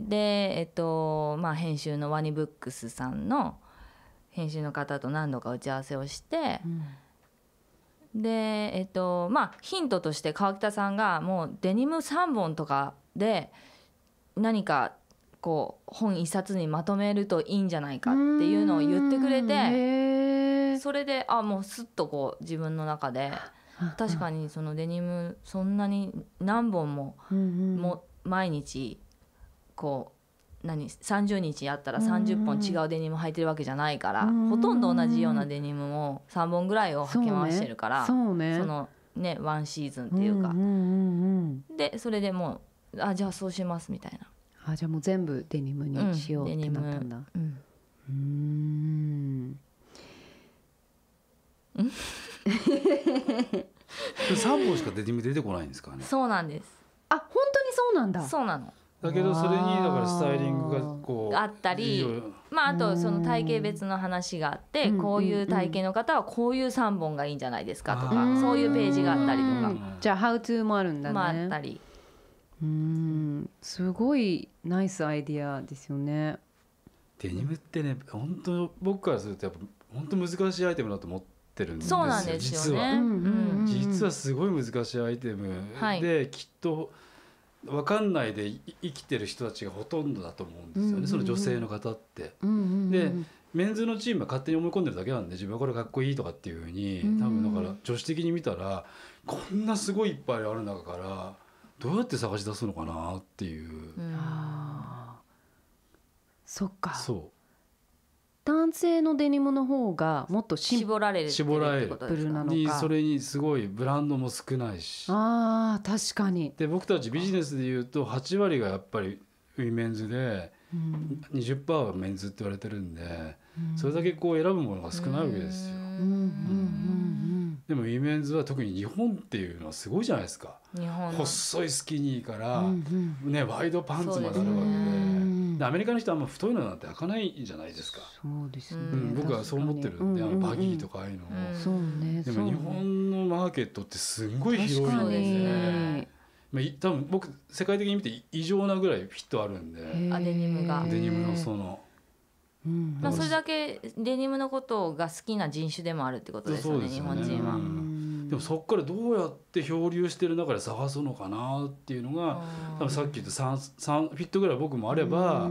S2: で、えっとまあ、編集のワニブックスさんの編集の方と何度か打ち合わせをして、でえっとまあヒントとして川北さんがもうデニム3本とかで何かこう本一冊にまとめるといいんじゃないかっていうのを言ってくれてそれであもうすっとこう自分の中で [laughs] 確かにそのデニムそんなに何本も,、も毎日こう何30日やったら30本違うデニム履いてるわけじゃないから、ほとんど同じようなデニムを3本ぐらいを履き回してるから、ね、そのねワンシーズンっていうか、うんうんうん、でそれでもうあじゃあそうしますみたいな
S1: あじゃあもう全部デニムにしよう、うん、って
S2: なっ
S3: たん
S1: だうん3
S3: [laughs] 本しかデニム出てこないんですかねそう
S2: なんですあ本当にそうなんだそうなの
S3: だけどそれにだからスタイリングがこ
S2: うあったり、まあ、あとその体型別の話があって、こういう体型の方はこういう3本がいいんじゃないですかとか、そういうページがあったりとかじゃあ「ハウトゥーもあるんだね。まあ、あ
S1: ったりうんすごいナイスアイディアですよね。
S3: デニムってね本当僕からするとやっぱ本当難しいアイテムだと思ってるんですよそうなんですよね実は。実はすごい難しいアイテムで、はい、きっと。分かんないで生きてる人たちがほとんどだと思うんですよね、うんうんうん、その女性の方って。うんうんうん、でメンズのチームは勝手に思い込んでるだけなんで自分はこれかっこいいとかっていうふうに多分だから女子的に見たらこんなすごいいっぱいある中からどうやって探し出すのかなっていう。うそっかそう
S1: 男性のデニムの方がもっと絞られる絞られるのかそれ
S3: にすごいブランドも少ないしあ確かにで僕たちビジネスでいうと8割がやっぱりウィメンズで、うん、20%はメンズって言われてるんで、うん、それだけこう選ぶものが少ないわけですよ。うんうんうんうんでもウィメンズは特に日本っていうのはすごいじゃないですか細いスキニーから、うんうん、ね、ワイドパンツまであるわけで、ね、アメリカの人はあんま太いのなんて開かないじゃないですかそうですね、うん、僕はそう思ってるんで、あのバギーとかああいうのも、
S1: うんうん、でも日
S3: 本のマーケットってすんごい広いので、ね。まあ、多分僕世界的に見て異常なぐらいフィットあるんで
S2: デニムがデニムのそ
S3: のうん、まあ、それだ
S2: けデニムのことが好きな人種でもあるってこ
S1: とですよね、ね、日本人は。
S3: でもそこからどうやって漂流してる中で探すのかなっていうのが多分さっき言った 3, フィットぐらい僕もあれば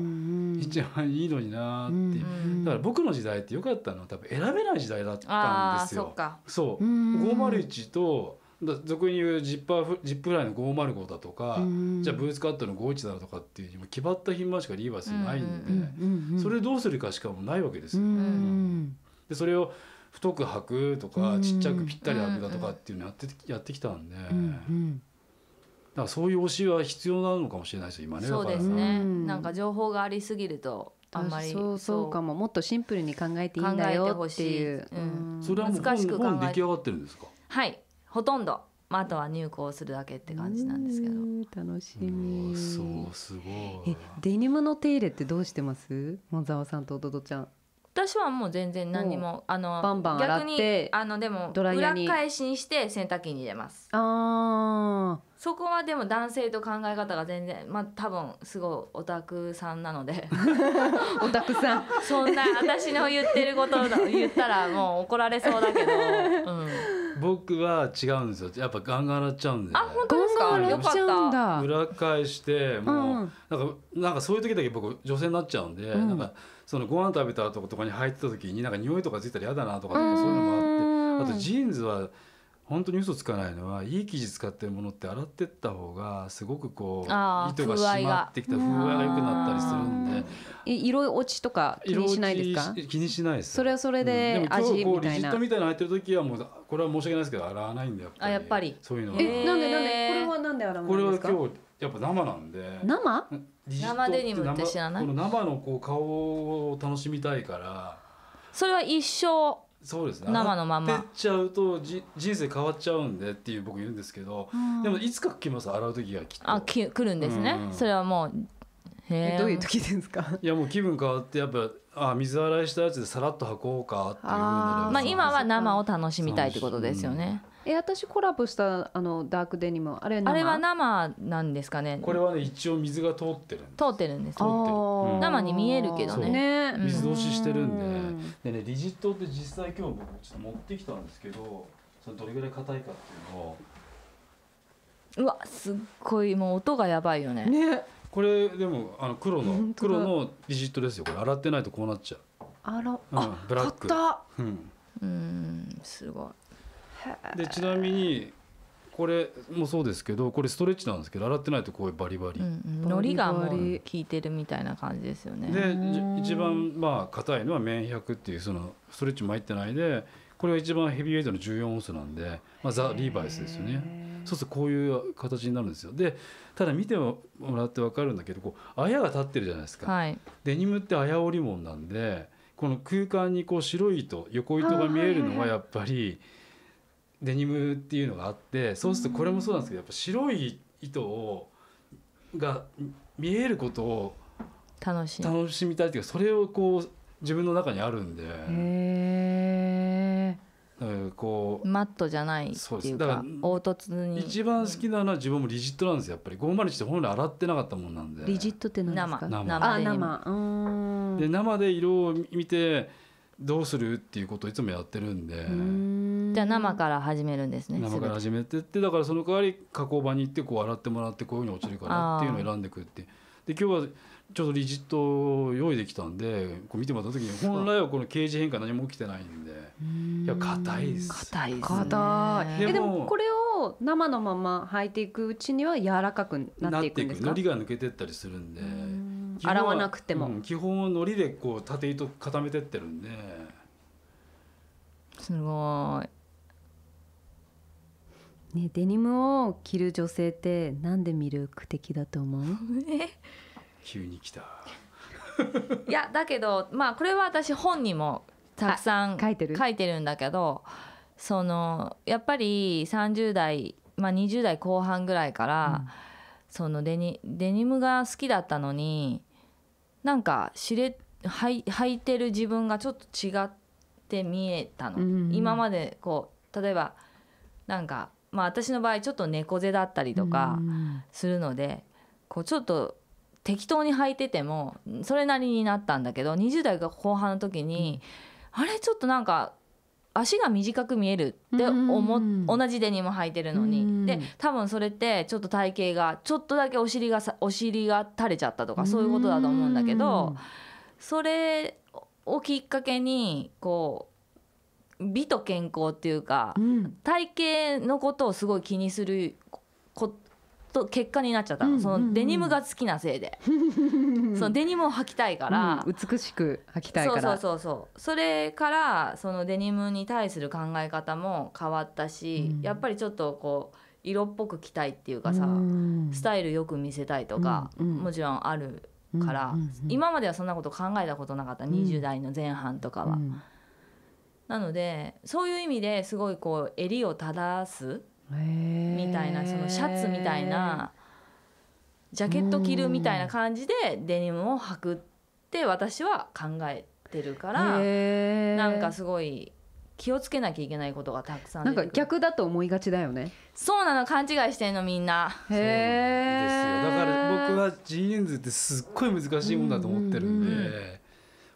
S3: 一番いいのになってだから僕の時代ってよかったのは多分選べない時代だったんですよ。そう501と俗に言うジッパージップフライの505だとか、じゃあブーツカットの51だとかっていう決まった品番しかリーバースないんで、それどうするかしかもないわけですよね。でそれを太く履くとかちっちゃくぴったり履くだとかっていうのやってやってきたんで、だからそういう推しは必要なのかもしれないです今ね。そうですね。
S2: なんか情報がありすぎるとあんまりそうそうか
S1: ももっとシンプルに考えていいんだよっていう。うん、それはもう本本出来上がってるんですか。は
S2: い。ほとんど、まあ、あとは入校するだけって感じなん
S1: ですけど楽しみそうすごいデニムの手入れってどうしてますんざわさんと弟ちゃん
S2: 私はもう全然何もあのバンバン逆にあのでも裏返しにして洗濯機に入れます
S1: あ
S2: そこはでも男性と考え方が全然まあ多分すごいオタクさんなので [laughs] オタクさん [laughs] そんな私の言ってることを言ったらもう怒られそうだけど、うん
S3: [laughs] 僕は違うんですよやっぱガンガン洗っちゃうんで、ね、
S2: あ本当ですかン洗っ
S3: ちゃうんだ。裏返してもう、うん、なんかなんかそういう時だけ僕女性になっちゃうんで、うん、なんかそのご飯食べたとことかに入ってた時になんか匂いとかついたら嫌だなとかそういうのもあってあとジーンズは本当に嘘つかないのはいい生地使ってるものって洗ってった方がすごくこう糸が締まってきた風合いが良くなったりするんで
S1: 色落ちとか気にしないですか
S3: 気にしないです
S1: それはそれで、味みたいなリジットみ
S3: たいな入ってる時はもうこれは申し訳ないですけど洗わないんでやっぱ
S1: りあやっぱりそういうのはえなんでなんでこれはなんで洗わないですかこれ
S3: は今日やっぱ生なんで
S1: 生生デニムって知らな
S3: いこの生のこう顔を楽しみたいから
S2: それは一生
S3: そうですね生のままっっちゃうとじ人生変わっちゃうんでっていう僕言うんですけど、うん、でもいつか来ます洗う時がきっと
S2: あき来るんですね、うん、それはもうへどういう時
S3: ですかいやもう気分変わってやっぱあ水洗いしたやつでさらっと履こうかっていうま
S1: あ今は生を楽しみたいってことですよね、うんえ私コラボしたあのダークデニムあれあれは
S2: 生なんです
S3: かねこれはね一応水が通ってる
S2: 通ってるんです通ってる、うん、生に見えるけどね、ね、水通ししてるん
S3: ででねリジットって実際今日僕ちょっと持ってきたんですけどそれどれぐらい硬いかっていうのを
S2: うわすっごいもう音がやばいよね
S3: ねこれでもあの黒の黒のリジットですよこれ洗ってないとこうなっちゃうあら、うん、ブラックうん、うんすごいでちなみにこれもそうですけどこれストレッチなんですけど洗ってないとこういうバリバリ、り
S2: がうん、まりがもう効いてるみたいな感じですよねで一番
S3: まあ硬いのは綿100っていうそのストレッチも入ってないでこれが一番ヘビーウェイトの14オンスなんで、まあ、ザ・リーバイスですよねそうするとこういう形になるんですよでただ見てもらって分かるんだけどこう綾が立ってるじゃないですか、はい、デニムって綾織物なんでこの空間にこう白い糸横糸が見えるのはやっぱり、はいはいはいデニムっていうのがあってそうするとこれもそうなんですけどやっぱ白い糸をが見えることを
S2: 楽し楽
S3: しみたいっていうかそれをこう自分の中にあるんで。へえこう
S2: マットじゃないっていうか凹凸に一
S3: 番好きなのは自分もリジットなんですやっぱり501って本来洗ってなかったもんなんでリ
S1: ジットって何ですか生生生
S3: で生で色を見てどうするっていうことをいつもやってるんで。うん
S2: じゃあ生から始めるんですね生から
S3: 始めてってだからその代わり加工場に行ってこう洗ってもらってこういうふうに落ちるかなっていうのを選んでくってで今日はちょっとリジット用意できたんでこう見てもらった時に本来はこの形状変化何も起きてないんでいや硬いです
S1: 硬いですねでもでもこれを生のまま履いていくうちには柔らかくなっていくんですかのりが抜
S3: けてったりするんで洗わなくても、うん、基本のりでこう縦糸固めてってるんで。
S1: すごい。ね、デニムを着る女性ってなんで魅力的だと思う [laughs] 急に来た [laughs]
S2: いやだけどまあこれは私本にもたくさん書いてる書いてるんだけどそのやっぱり30代、まあ、20代後半ぐらいから、うん、そのデニデニムが好きだったのになんかしれはい履いてる自分がちょっと違って見えたの、うんうん、今までこう例えばなんかまあ、私の場合ちょっと猫背だったりとかするのでこうちょっと適当に履いててもそれなりになったんだけど20代が後半の時に、あれちょっとなんか足が短く見えるって思、うん、同じデニム履いてるのに、うん、で多分それってちょっと体型がちょっとだけお尻がお尻が垂れちゃったとかそういうことだと思うんだけど、うん、それをきっかけにこう美と健康っていうか、うん、体型のことをすごい気にすること結果になっちゃったの、そのデニムが好きなせいで
S1: [laughs] その
S2: デニムを履きたいから、
S1: うん、美しく履きたいからそうそう
S2: そうそれからそのデニムに対する考え方も変わったし、うん、やっぱりちょっとこう色っぽく着たいっていうかさ、スタイルよく見せたいとか、うんうん、もちろんあるから、うんうんうん、今まではそんなこと考えたことなかった、20代の前半とかは。うんなのでそういう意味ですごいこう襟を正すみたいなそのシャツみたいなジャケット着るみたいな感じでデニムを履くって私は考えてるからなんかすごい気をつけなきゃいけな
S1: いことがたくさんなんか逆だと思いがちだよねそ
S2: うなの勘違いしてんのみんなへ
S1: えだから僕は
S3: ジーンズってすっごい難しいもんだと思ってるんで、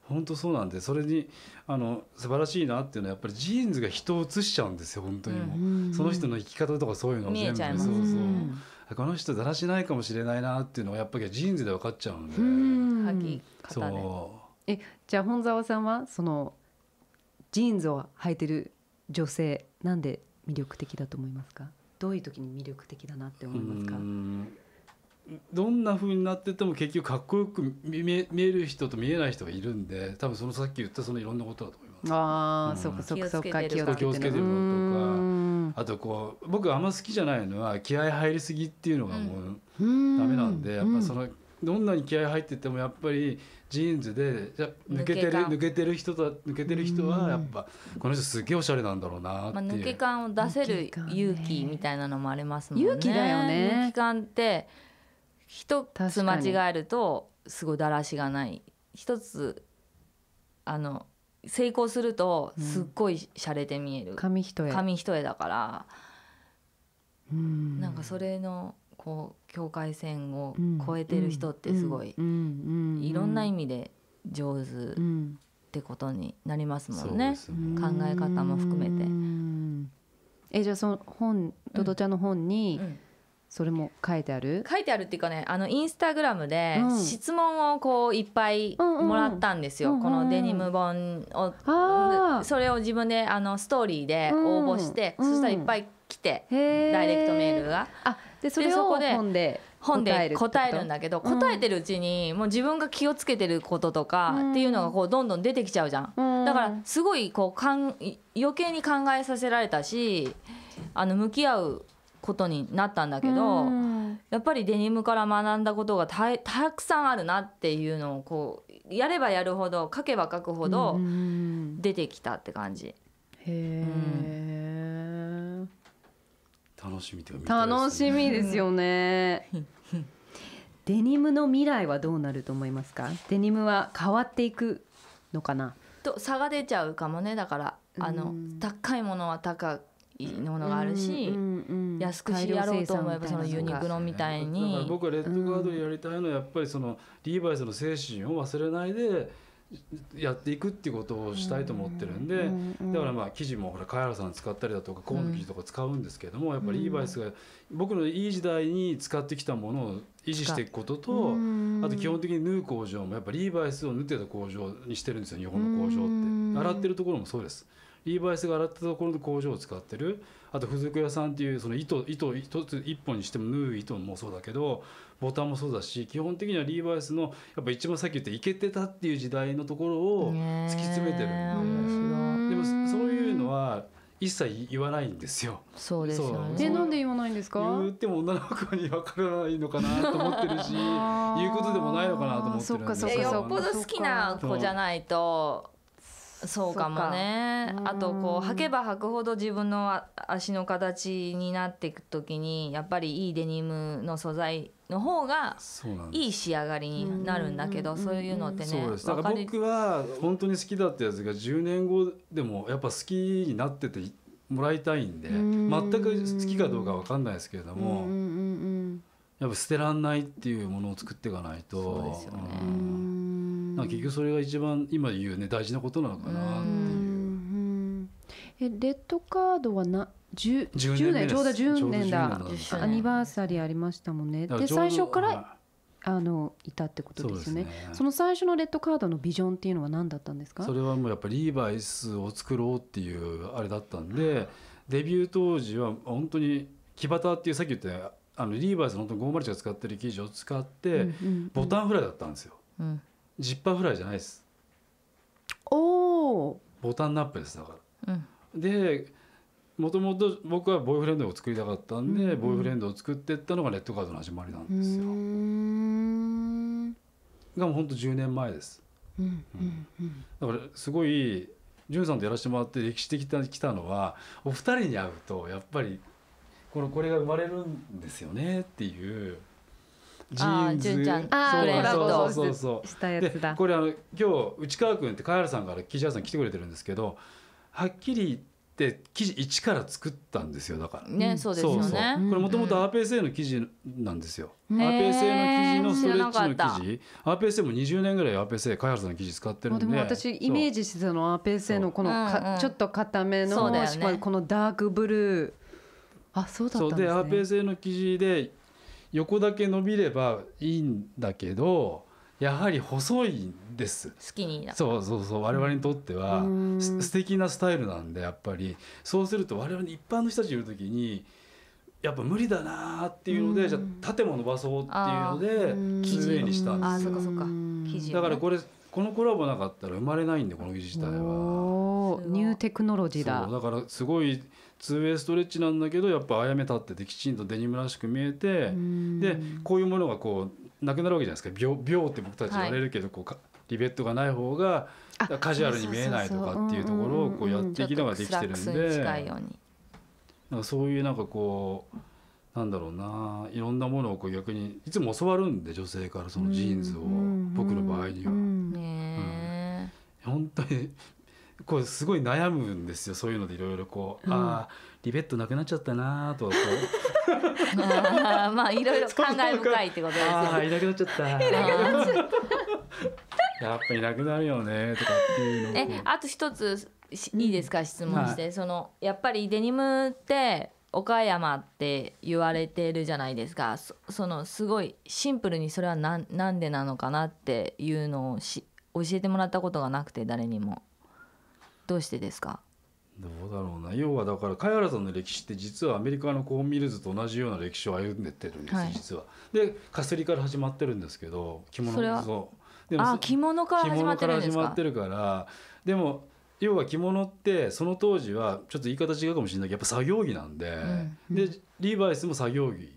S3: 本当そうなんでそれにあの素晴らしいなっていうのはやっぱりジーンズが人を映しちゃうんですよ本当にも、うんうん、その人の生き方とかそういうのを全部そうそう、うん、この人だらしないかもしれないなっていうのはやっぱりジーンズで分かっちゃうんで、うん、そう
S1: えじゃあ本沢さんはそのジーンズを履いてる女性なんで魅力的だと思いますかどういう時に魅力的だなって思いますか
S3: どんなふうになってても結局かっこよく見え見える人と見えない人がいるんで多分そのさっき言ったそのいろんなことだと思いま
S1: す。あ、うん、そこそこそこ気を気をつけてる
S3: のとかあとこう僕あんま好きじゃないのは気合入りすぎっていうのがもうダメなんで、うん、やっぱその。どんなに気合入っててもやっぱりジーンズで抜けてる抜けてる人と抜けてる人はやっぱこの人すげえおしゃれなんだろうなまあ、抜け
S2: 感を出せる勇気みたいなのもありますもんね。勇気だよね。抜け感って一つ間違えるとすごいだらしがない一つあの成功するとすっごい洒落て見える、うん、紙一重紙一重だから
S1: うんなんか
S2: それのこう境界線を越えてる人ってすごい、う
S1: ん、いろんな意
S2: 味で上手ってことになりますもんねうんね、考え方も含
S1: めて。えじゃあその本ドドちゃんの本に、うんそれも書いてある
S2: 書いてあるっていうかねあのインスタグラムで質問をこういっぱいもらったんですよ、うんうん、このデニム本を、それを自分であのストーリーで応募して、うん、そしたらいっぱい来て、
S1: ダイレクトメ
S2: ールが。あでそれを本で本で答えるんだけど答えてるうちにもう自分が気をつけてることとかっていうのがこうどんどん出てきちゃうじゃん、うん、だからすごいこうかん余計に考えさせられたしあの向き合うことになったんだけど、うん、やっぱりデニムから学んだことがたたくさんあるなっていうのをこうやればやるほど書けば書くほど出てきたって感じ。へ
S1: え、
S3: 楽しみで、ね、楽しみです
S1: よね。[laughs] デニムの未来はどうなると思いますかデニムは変わっていくのかなと差が出ちゃうかもねだからあの高いもの
S2: は高ものがあるし、安くしやろうと思えばそのユニクロみた
S3: いに、僕はレッドガードでやりたいのはやっぱりそのリーバイスの精神を忘れないでやっていくっていうことをしたいと思ってるんで、うんうん、だからまあ生地もほら貝原さん使ったりだとかコーンの生地とか使うんですけども、うん、やっぱりリーバイスが僕のいい時代に使ってきたものを維持していくこととあと基本的に縫う工場もやっぱリーバイスを縫ってた工場にしてるんですよ日本の工場って洗ってるところもそうです。リーバイスが洗ったところの工場を使ってるあと付属屋さんっていうその糸糸一つ一本にしても縫う糸もそうだけどボタンもそうだし基本的にはリーバイスのやっぱ一番さっき言ったいけてたっていう時代のところを突き詰めてるんででもそういうのは一切言わないんですよ。そうですよね。な
S1: んで言わないんですか。
S3: 言っても女の子にわからないのかなと思ってるし、言うことでもないのかなと思ってるんで。そっかそっか。よっぽど
S2: 好きな子じゃないとそうかもねあとこう履けば履くほど自分の足の形になっていく時にやっぱりいいデニムの素材の方がいい仕上がりになるんだけどそういうのってねだから僕
S3: は本当に好きだったやつが10年後でもやっぱ好きになっててもらいたいんで全く好きかどうか分かんないですけれどもやっぱ捨てらんないっていうものを作っていかないと。そうですよねま結局それが一番今言うね大事なことなのかなっていう。
S1: うえレッドカードはな十十1年ちょうど10年だアニバーサリーありましたもんね。で最初から、あのいたってことですね、ね、その最初のレッドカードのビジョンっていうのは何だったんですかそれ
S3: はもうやっぱりリーバイスを作ろうっていうあれだったんでデビュー当時は本当に木端っていうさっき言ったあのリーバイスの本当に501が使ってる生地を使って、ボタンフライだったんですよ。うんジッパーフライじゃないですおボタンナップですだから、うん、でもともと僕はボーイフレンドを作りたかったんで、うんボーイフレンドを作っていったのがレッドカードの始まりなんですよ。がもうほんと10年前です。うんうんうん、だからすごいジュンさんとやらせてもらって歴史的に来たのはお二人に会うとやっぱりこのこれが生まれるんですよねっていう
S1: ジーンズちゃんそうそう
S3: そうしたやつだこれあの今日内川君って貝原さんから岸原さん来てくれてるんですけどはっきり言って記事一から作ったんですよだから。ね、そうですよね。これもともと RPSA の記事なんですよ。RPSA の記事のストレッチの記事、RPSA も20年ぐらい RPSA さんの記事使ってるんで。でも私
S1: イメージしてたの RPSA のこのかちょっと固めの、ね、
S3: このダークブルー。あそうだったんですね。そうで RPSA の記事で横だけ伸びればいいんだけどやはり細いんですスキニーだそうそうそう我々にとっては、うん、素敵なスタイルなんでやっぱりそうすると我々一般の人たちいる時にやっぱ無理だなっていうので、うん、じゃあ縦も伸ばそうっていうのでキズにしたんですよ。
S1: あそかだからこ
S3: れこのコラボなかったら生まれないんでこの技術自体は。ニューテクノロジーだ。だからすごいーウェイストレッチなんだけどやっぱあやめ立っててきちんとデニムらしく見えてでこういうものがこうなくなるわけじゃないですか秒って僕たち言われるけど、はい、こうリベットがない方がカジュアルに見えないとかっていうところをこうやっていきながらできてるんでなんかそういうなんかこうなんだろうないろんなものをこう逆にいつも教わるんで女性からそのジーンズを僕の場合には。本当にこ構すごい悩むんですよそういうのでいろいろこう、うん、ああリベットなくなっちゃったなとこう [laughs]
S2: あまあいろいろ考え深いってことですよ
S3: ああいなくなっちゃったいなくなっちゃったやっぱいなくなるよねとかっていうのえ
S2: あと一ついいですか質問して、うん、そのやっぱりデニムって岡山って言われてるじゃないですかそのすごいシンプルにそれはななんんでなのかなっていうのをし教えてもらったことがなくて誰にも。どうしてですか
S3: どうだろうな要はだから貝原さんの歴史って実はアメリカのコーンミルズと同じような歴史を歩んでってるんです、はい、実は。でかすりから始まってるんですけど着物そでも
S2: 着物から始まってるんですかから始まっ
S3: てるからでも要は着物ってその当時はちょっと言い方違うかもしれないけどやっぱ作業着なんで、うん、でリーバイスも作業着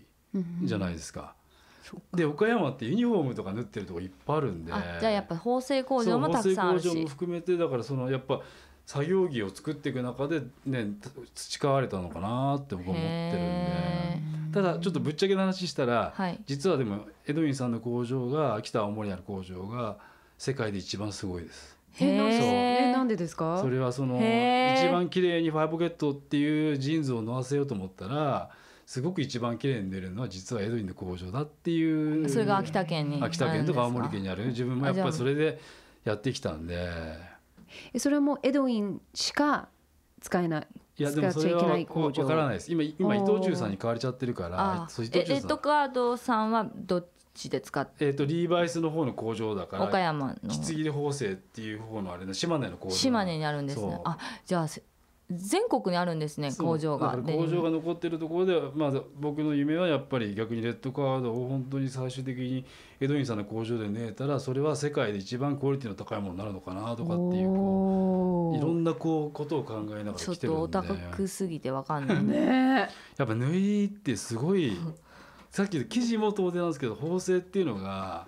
S3: じゃないですか。で岡山ってユニフォームとか縫ってるとこいっぱいあるんでじゃあや
S2: っぱ縫製工場もたくさんあるし縫製工場も
S3: 含めてだからそのやっぱ作業着を作っていく中で、ね、培われたのかなって僕は思ってるんでただちょっとぶっちゃけの話したら、はい、実はでもエドウィンさんの工場が秋田青森にある工場が世界で一番すごいです。
S1: えなんでですかそれ
S3: はその一番綺麗にファイポケットっていうジーンズを縫わせようと思ったらすごく一番綺麗に出るのは実はエドウィンの工場だっていうそれが秋田県に秋田県とか青森県にある自分もやっぱりそれでやってきたんで。
S1: それはもうエドウィンしか使えないいやでもそれは分
S3: からないです今今伊藤忠さんに買われちゃってるからレッド
S1: カードさ
S2: んはどっちで使っ
S3: てえっ、とリーバイスの方の工場だから岡山の木継縫製っていう方のあれ島根の工場島根にあるんですねあ
S2: じゃあ全国にあるんですね工場が工場が
S3: 残ってるところで、まあ、僕の夢はやっぱり逆にレッドカードを本当に最終的にエドウィンさんの工場で寝たらそれは世界で一番クオリティの高いものになるのかなとかっていうこういろんなこうことを考えながら来てるんでちょっとお高くすぎてわかんないね [laughs] やっぱ縫いってすごい [laughs] さっきの生地も当然なんですけど縫製っていうのが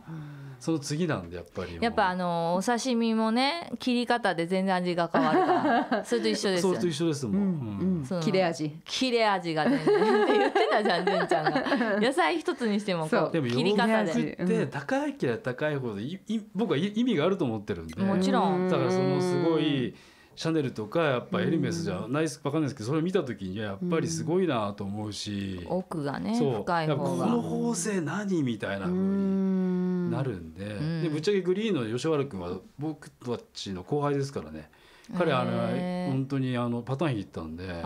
S3: その次なんでやっぱり
S2: やっぱあのお刺身もね切り方で全然味が変わるからそれと一緒ですそれと一
S3: 緒ですもん、うん
S2: うん、切れ味切れ味が全然って言ってたじゃん純ちゃんが [laughs] 野菜一つにしてもこう切り方でで
S3: 高い切れ高いほどいい僕は意味があると思ってるんでもちろんだからそのすごい、うんシャネルとかやっぱエルメスじゃないわかんないですけどそれ見た時にやっぱりすごいなと思うし、うん、奥がね深い方この縫製何みたいなふう
S1: に
S3: なるんでうん、でぶっちゃけグリーンの吉原君は僕たちの後輩ですからね
S1: 彼あれ本
S3: 当にあのパターン弾いたんで。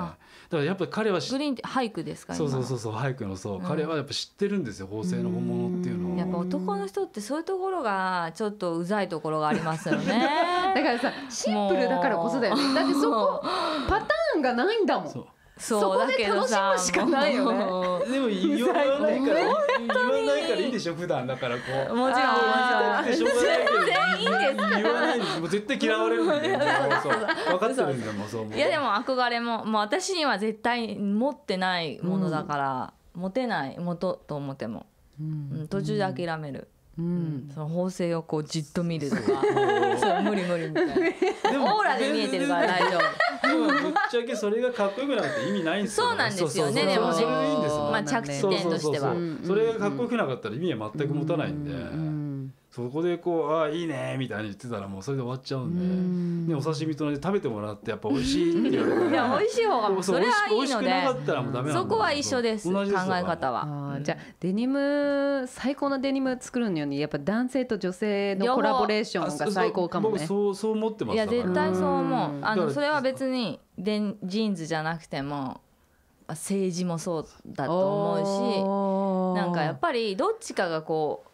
S3: だからやっぱり彼はグ
S2: リーンって俳句ですかそうそうそ
S3: うそう俳句のそう、彼はやっぱ知ってるんですよ縫製の本物っていう
S2: のをやっぱ男の人ってそういうところがちょっとうざいところがありますよね
S1: [laughs] だからさシンプルだからこそだよね [laughs] だってそこパターンがないんだもん
S2: そうだけどさしかないよね
S1: でも言わないから言わ
S3: ないからいいでしょ普段だからこうもちろんもちろん全然いいんです言わないですもう絶対嫌われるんだ分かってるんだもんそうういやで
S2: も憧れももう私には絶対持ってないものだから、持てない持とと思っても、うん途中で諦める、うん、その縫製をこうじっと見るとかそ
S3: う無理無理みたいなでもオーラで見えてるから大丈夫ぶっちゃけそれがかっこよくなくて意味ないんですよ、そうなんですよねでもねまあ着地点としてはそれがかっこよくなかったら意味は全く持たないんで、そこでこう「ああいいね」みたいに言ってたらもうそれで終わっちゃうんで、ね、お刺身と食べてもらってやっぱ美味しいって言わいや美味しい方がそれはいいのでそこ
S2: は一緒です考え方は
S1: じゃあデニム最高のデニム作るのにやっぱ男性と女性のコラボレーションが最高かもねそ
S3: うそう思ってますいや絶対そう思うあのそれは
S1: 別にでジーンズじゃなくて
S2: も政治もそうだと思うしなんかやっぱりどっちかがこう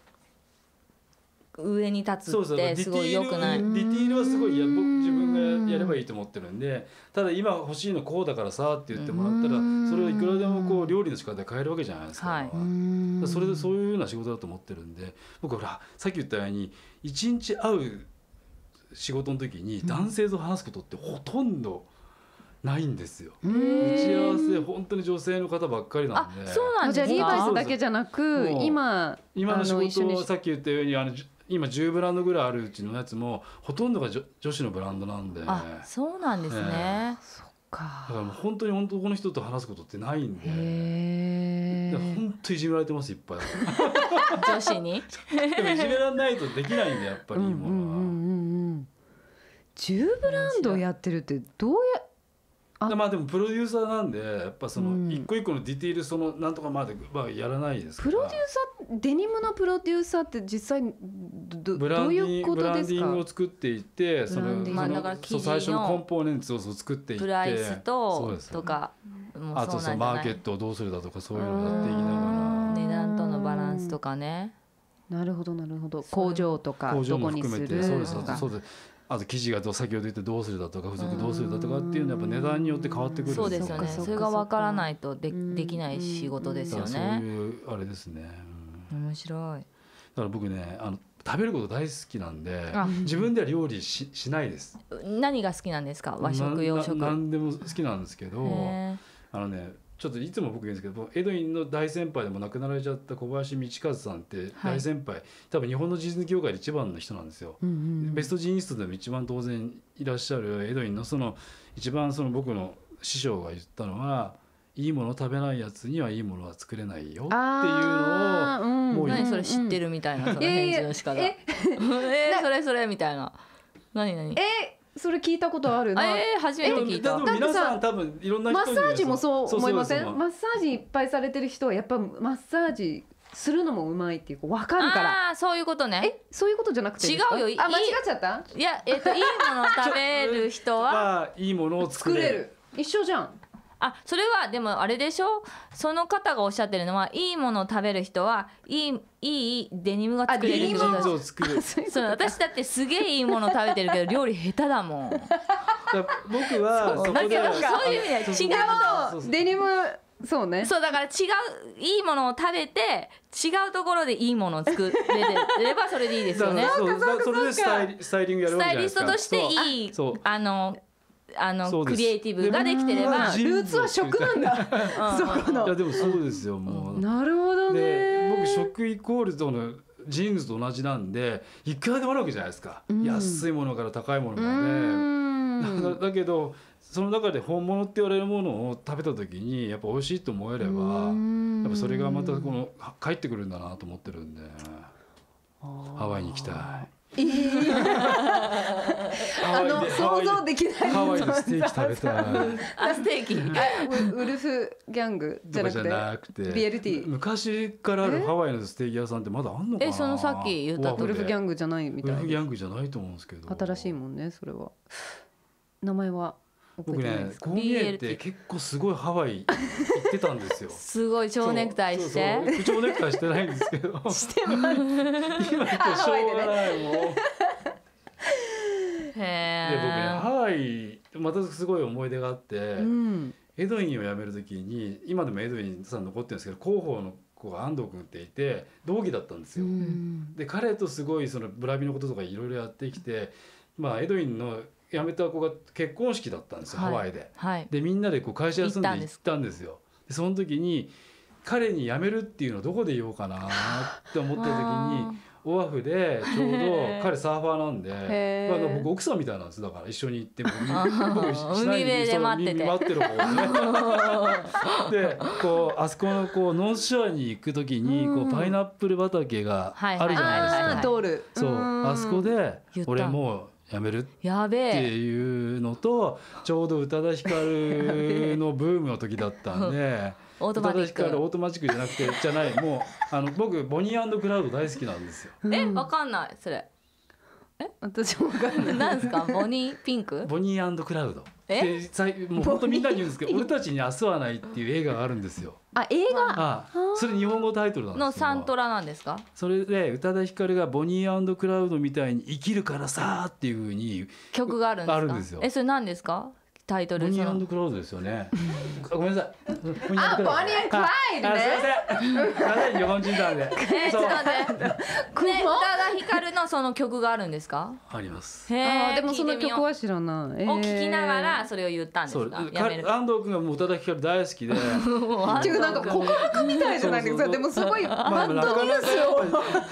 S2: 上に立つってすごい良くないディテ
S3: ィールはすごいや僕自分がやればいいと思ってるんでただ今欲しいのこうだからさって言ってもらったらそれをいくらでもこう料理の仕方で変えるわけじゃないですか,、はい、それでそういうような仕事だと思ってるんで僕ほらさっき言ったように一日会う仕事の時に男性と話すことってほとんど、ないんですよ。打ち合わせ本当に女性の方ばっかりなんで。そうなんじゃリーバイスだけじ
S1: ゃなく今今の仕事をさっ
S3: き言ったようにあの今10ブランドぐらいあるうちのやつもほとんどが女子のブランドなんであ
S2: そうなんですね、えー、そっ
S3: かだからもう本当に本当この人と話すことってないんでへえ本当いじめられてますいっぱい [laughs] 女子に [laughs] でもいじめられないとできないんでやっぱり今は、うん
S1: う10ブランドやってるってどうや
S3: でまあでもプロデューサーなんでやっぱその一個一個のディティールそのなんとかまでまあやらないですか
S1: ら、プロデューサーデニムのプロデューサーって実際
S3: どブランディングブランディングを作っていてそのそのそう最初のコンポーネンツを作っていってプライスととかあとそのマーケットをどうするだとかそういうのやって言いながら
S2: 値段とのバランスとかねなるほどなるほど工場とかどこにするそうですそうで
S3: すあと記事がど先ほど言ってどうするだとか付属どうするだとかっていうのはやっぱ値段によって変わってくるそうですよねそれが分
S2: からないとでできない仕事ですよねそう
S3: いうあれですね、うん、面白いだから僕ねあの食べること大好きなんで自分では料理ししないです
S2: 何が好きなんですか和食洋食何
S3: でも好きなんですけどあのねちょっといつも僕言うんですけどエドウィンの大先輩でも亡くなられちゃった小林道和さんって大先輩、はい、多分日本のジー業界で一番の人なんですよ。うんうんうん、ベストジーンストでも一番当然いらっしゃるエドウィンのその一番その僕の師匠が言ったのは。いいもの食べないやつにはいいものは作れないよっていうの
S1: を、う
S2: ん、もう何それ知ってるみたいな、うん、その返事の仕方、ええそれそれみたいな
S1: 何何えそれ聞いたことあるな。えー、初めて聞いた。皆さん
S3: 多分いろんなマッサージもそう思いませんマ
S1: ッサージいっぱいされてる人はやっぱマッサージするのもうまいっていうか分かるからああそういうことねえそういうことじゃなくて違うよあ間違っちゃったいや、えっと、といいものを食べ
S3: る人は [laughs] いいものを作れる
S1: 一緒じゃん
S2: あそれはでもあれでしょその方がおっしゃってるのはいいものを食べる人はいいいいデニムが作れるっだし私だってすげえいいもの食べてるけど料理下手だもん僕はそこでそういう意味では違うデニムそうねそうだから違ういいものを食べて違うところでいいものを作れればそれでいいですよねそれでスタ
S3: スタイリングやるわけじゃないですかスタイリストとしていい
S2: あのあのクリエイティブができてればルーツ
S3: は食なんだ [laughs] そこのいやでもそうですよも
S1: う、なるほどね僕
S3: 食イコールとのジーンズと同じなんでいくらでもあるわけじゃないですか、うん、安いものから高いものまで、ね、だけどその中で本物って言われるものを食べた時にやっぱ美味しいと思えればやっぱそれがまたこの帰ってくるんだなと思ってるんでハワイに行きたい。えー、[laughs] あの想像
S1: できないハワイでステーキ食べたい。[laughs] ステーキウルフギャングじゃな
S3: くて BLT 昔からあるハワイのステーキ屋さんってまだあんのかなえそのさっき言ったウルフギャングじ
S1: ゃないみたいウルフギ
S3: ャングじゃないと思うんですけ
S1: ど新しいもんねそれは名前は僕ねこう見え
S3: て結構すごいハワイ行ってたんですよ [laughs] す
S1: ごい蝶ネクタイして
S3: 蝶ネクタイしてないんですけど [laughs] してます今しょうがないもん、
S2: へえ僕ね
S3: ハワイまたすごい思い出があって、うん、エドウィンを辞める時に今でもエドウィンさん残ってるんですけど広報の子が安藤君っていて同期だったんですよ。うん、で彼とすごいそのブラビのこととかいろいろやってきて、まあ、エドウィンの辞めた子が結婚式だったんですよ、はい、ハワイで、はい、でみんなでこう会社休んで行ったんですよでその時に彼に辞めるっていうのどこで言おうかなって思った時にオアフでちょうど彼サーファーなんで、あの僕奥さんみたいなんですだから一緒に行っても [laughs] 海辺で待ってて待ってる方 [laughs] で、ね、でこうあそこのこうノンショアに行く時にこうパイナップル畑があるじゃないですか、はいはい、そうあそこで俺もうやめるっていうのとちょうど宇多田ヒカルのブームの時だったんで [laughs] 宇多田ヒカルオートマチックじゃなくて [laughs] じゃないもうあの僕ボニークラウド大好きなんですよ。
S2: えわかんないそれえ私もわかんない。何ですかボニーピンク？
S3: ボニークラウド。えもう本当みんなに言うんですけど「[laughs] 俺たちに明日はない」っていう映画があるんですよ。あ映画あそれ日本語タイトルなの
S2: サントラなんですか
S3: それで宇多田ヒカルが「ボニークラウド」みたいに「生きるからさ」っていうふうに
S2: 曲があるんですあるんですよ。えそれ何ですかタイトルボニー
S3: クラウドですよね。[laughs] ごめんなさい。あ、ボニークラウドね。すみません。[laughs] 日本人なんで。えー、ちょっと待
S2: ルのその曲があるんですか
S3: あります
S2: へえでもその曲は
S1: 知らない、を聞きながらそれを言っ
S3: たんですか安藤君がもう歌だけヒカ大好きで [laughs] っ
S1: なんか告白みたいじゃないですかでもすごいバッドニュー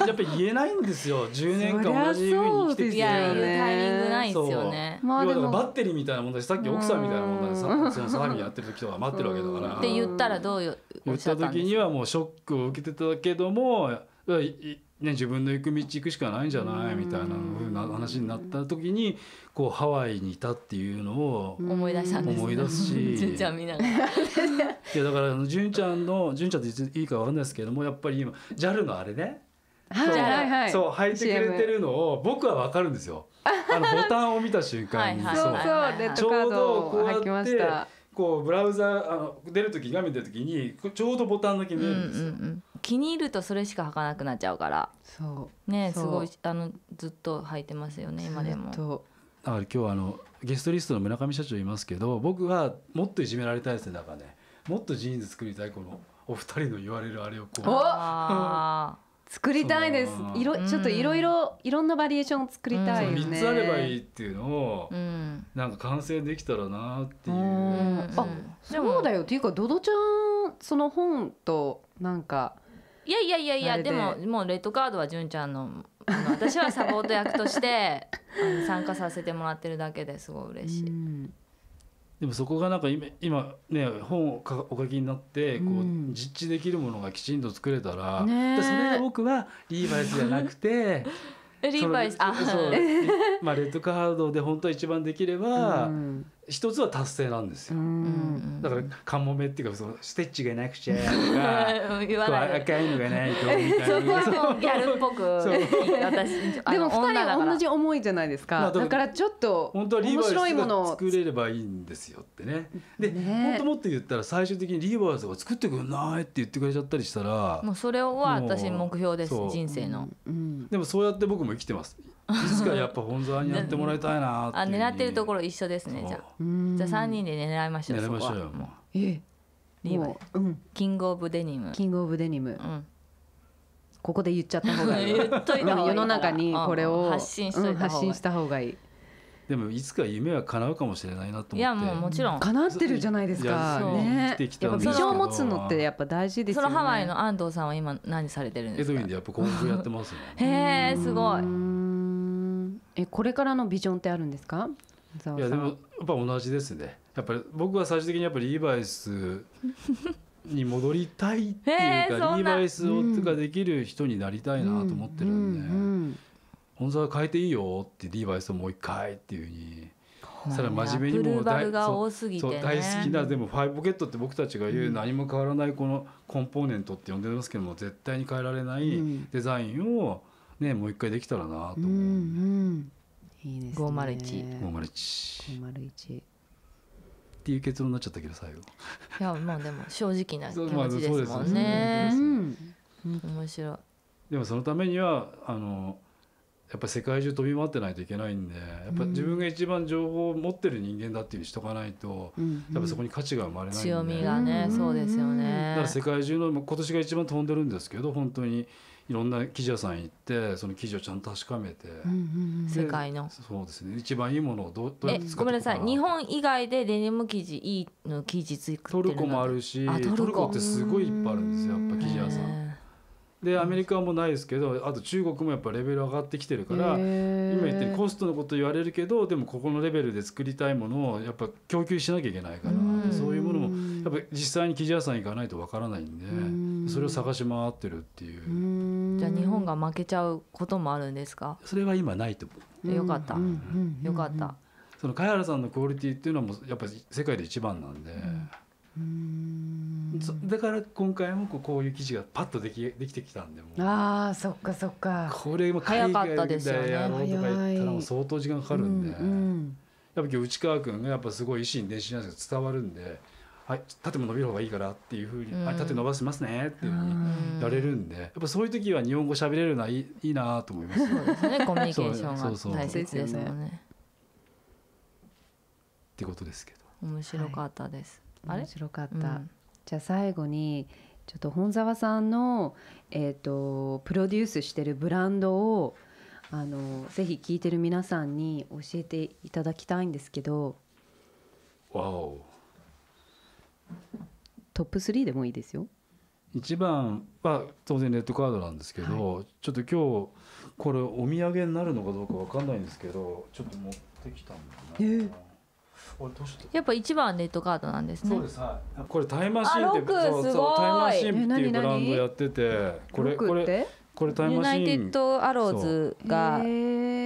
S3: スやっぱ言えないんですよ10年間同じように生きてきていや言うタイミングないですよねまあでもバッテリーみたいなもんだしさっき奥さんみたいなもんだしそのサーミやってる時とか待ってるわけだからって言
S2: ったらどうよ
S3: 言った時にはもうショックを受けてたけどもね、自分の行く道行くしかないんじゃないみたいなな話になった時にこうハワイにいたっていうのを思い出したんです思い出すし純ちゃん見ながらいやだから純ちゃんの純ちゃんっていいか分かんないですけどもやっぱり今 JAL のあれねはいはいそう履いてくれてるのを僕はわかるんですよ。あのボタンを見た瞬間に、そうちょうどこうやってこうブラウザあの出る時画面出る時にちょうどボタンだけ見えるんですよ。うんうんうん
S2: 気に入るとそれしか履かなくなっちゃうからそうねすごいあのずっと履いてますよね今でも。
S3: だから今日はあのゲストリストの村上社長いますけど僕はもっといじめられたいですねだからねもっとジーンズ作りたいこのお二人の言われるあれをこ
S1: う。[laughs] 作りたいです。いろちょっといろいろいろんなバリエーションを作りたい三、ね、つあればいい
S3: っていうのを、うん、なんか完成できたらなって
S1: いう。あ、そうだよ。っていうかドドちゃんその本となんか
S2: いやいやいやいやでももうレッドカードは純ちゃんの私はサポート役として [laughs] 参加させてもらってるだけですごい嬉し
S3: い。でもそこがなんか今今ね本をお書きになってこう実地できるものがきちんと作れたら、うんね、それで僕はリーバイスじゃなくて
S1: リー [laughs] バイスあそう、[laughs]
S3: まあ、レッドカードで本当は一番できれば、うん、一つは達成なんですよ。だからカモメっていうかそのステッチがなくちゃとか、
S1: [laughs] 言い赤
S3: いのがないとみたいな。[laughs] そこはも
S2: うギャルっぽく。[laughs]
S3: でも二
S1: 人同じ思いじゃないですか。だから
S3: ちょっと本当はリーバーズが作れればいいんですよってね。で、もっともっと言ったら最終的にリーバーズが作ってくんないって言ってくれちゃったりしたら、
S2: もうそれは私目標です人生の。
S3: でもそうやって僕も生きてます。いつかやっぱ本沢にやってもらいたいなあ狙ってる
S2: ところ一緒ですねじゃあじゃあ3人で狙いましょ
S3: う狙いましょうよも
S2: うえうん、キングオブデニムキ
S1: ングオブデニム、うん、ここで言っちゃった方がいい [laughs] 言っといた方が世の中にこれを、発うん、発信した方がいい
S3: でもいつか夢は叶うかもしれないなと思って
S1: いやもうもちろん叶ってるじゃないですか
S3: ねやっぱビジョンを持つのってや
S2: っぱ大事ですよねそのハワイの安藤さんは今何されてるんですかエドウィンで
S3: やっぱやってますね
S1: へえすごいえこれからのビジョンってあるんですかいやでもやっ
S3: ぱ同じですねやっぱり僕は最終的にやっぱりリーバイスに戻りたいって
S1: いうか、リーバイスをとか
S3: できる人になりたいなと思ってるんで、本座は変えていいよってリーバイスをもう一回っていうふうに。さらに真面目にもう大好きなでもファイブポケットって僕たちが言う何も変わらないこのコンポーネントって呼んでますけども絶対に変えられないデザインをねもう一回できたらなと思う、
S1: うん、うん、いいですね501
S3: 501っていう結論になっちゃったけど最後
S2: いやまあでも正直な気持ちですもんね、まあ、ね面白い
S3: でもそのためにはあのやっぱり世界中飛び回ってないといけないんでやっぱ自分が一番情報を持ってる人間だっていうにしとかないと、うん、やっぱそこに価値が生まれない強み
S2: がね、そうですよねだから世
S3: 界中の今年が一番飛んでるんですけど本当にいろんな生地屋さん行ってその生地をちゃんと確かめて、う
S2: んうん、世界
S3: のそうですね一番いいものをどうどうやって使ってご
S2: めんなさい日本以外でデニム生地いい
S3: の生地作ってトルコもあるしトルコってすごいいっぱいあるんですよやっぱ生地屋さん。でアメリカもないですけどあと中国もやっぱレベル上がってきてるから今言ってコストのこと言われるけどでもここのレベルで作りたいものをやっぱ供給しなきゃいけないからそういうものもやっぱ実際に生地屋さん行かないとわからないんで。それを探し回ってるってい
S2: うじゃあ日本が負けちゃうこともあるんですか
S3: それは今ないと思うよかっ
S2: た、よかった
S3: その貝原さんのクオリティっていうのはもうやっぱり世界で一番なんで、だから今回もこうこういう記事がパッとできできてきたんでも
S1: ああそっかそっかこ
S3: れも海外でやろうとか言ったらもう相当時間かかるんで、やっぱ今日内川君がやっぱすごい維新伝心なんですけど伝わるんで。はい、縦も伸びる方がいいからっていうふうに、うん、縦伸ばしますねっていうふうにやれるんで、やっぱそういう時は日本語喋れるのはいいいいなと思います。そうですね、コミュニケーションが大切ですよね。そうそうそうってことですけど。
S1: 面白かったです。はい、面白かった。うん、じゃあ最後にちょっと本沢さんのえっ、ー、とプロデュースしてるブランドをあのぜひ聞いてる皆さんに教えていただきたいんですけど。わお。トップ3でもいいですよ
S3: 1番は当然レッドカードなんですけど、はい、ちょっと今日これお土産になるのかどうか分かんないんですけどちょっと持ってきたんだな、えー、
S2: やっぱ一番ネットカードなんですね。そうです、
S3: はい、これタイマシンってタイマシンっていうブランドやってて、これこれこれタイマシン。ユナイテッドアローズ
S2: が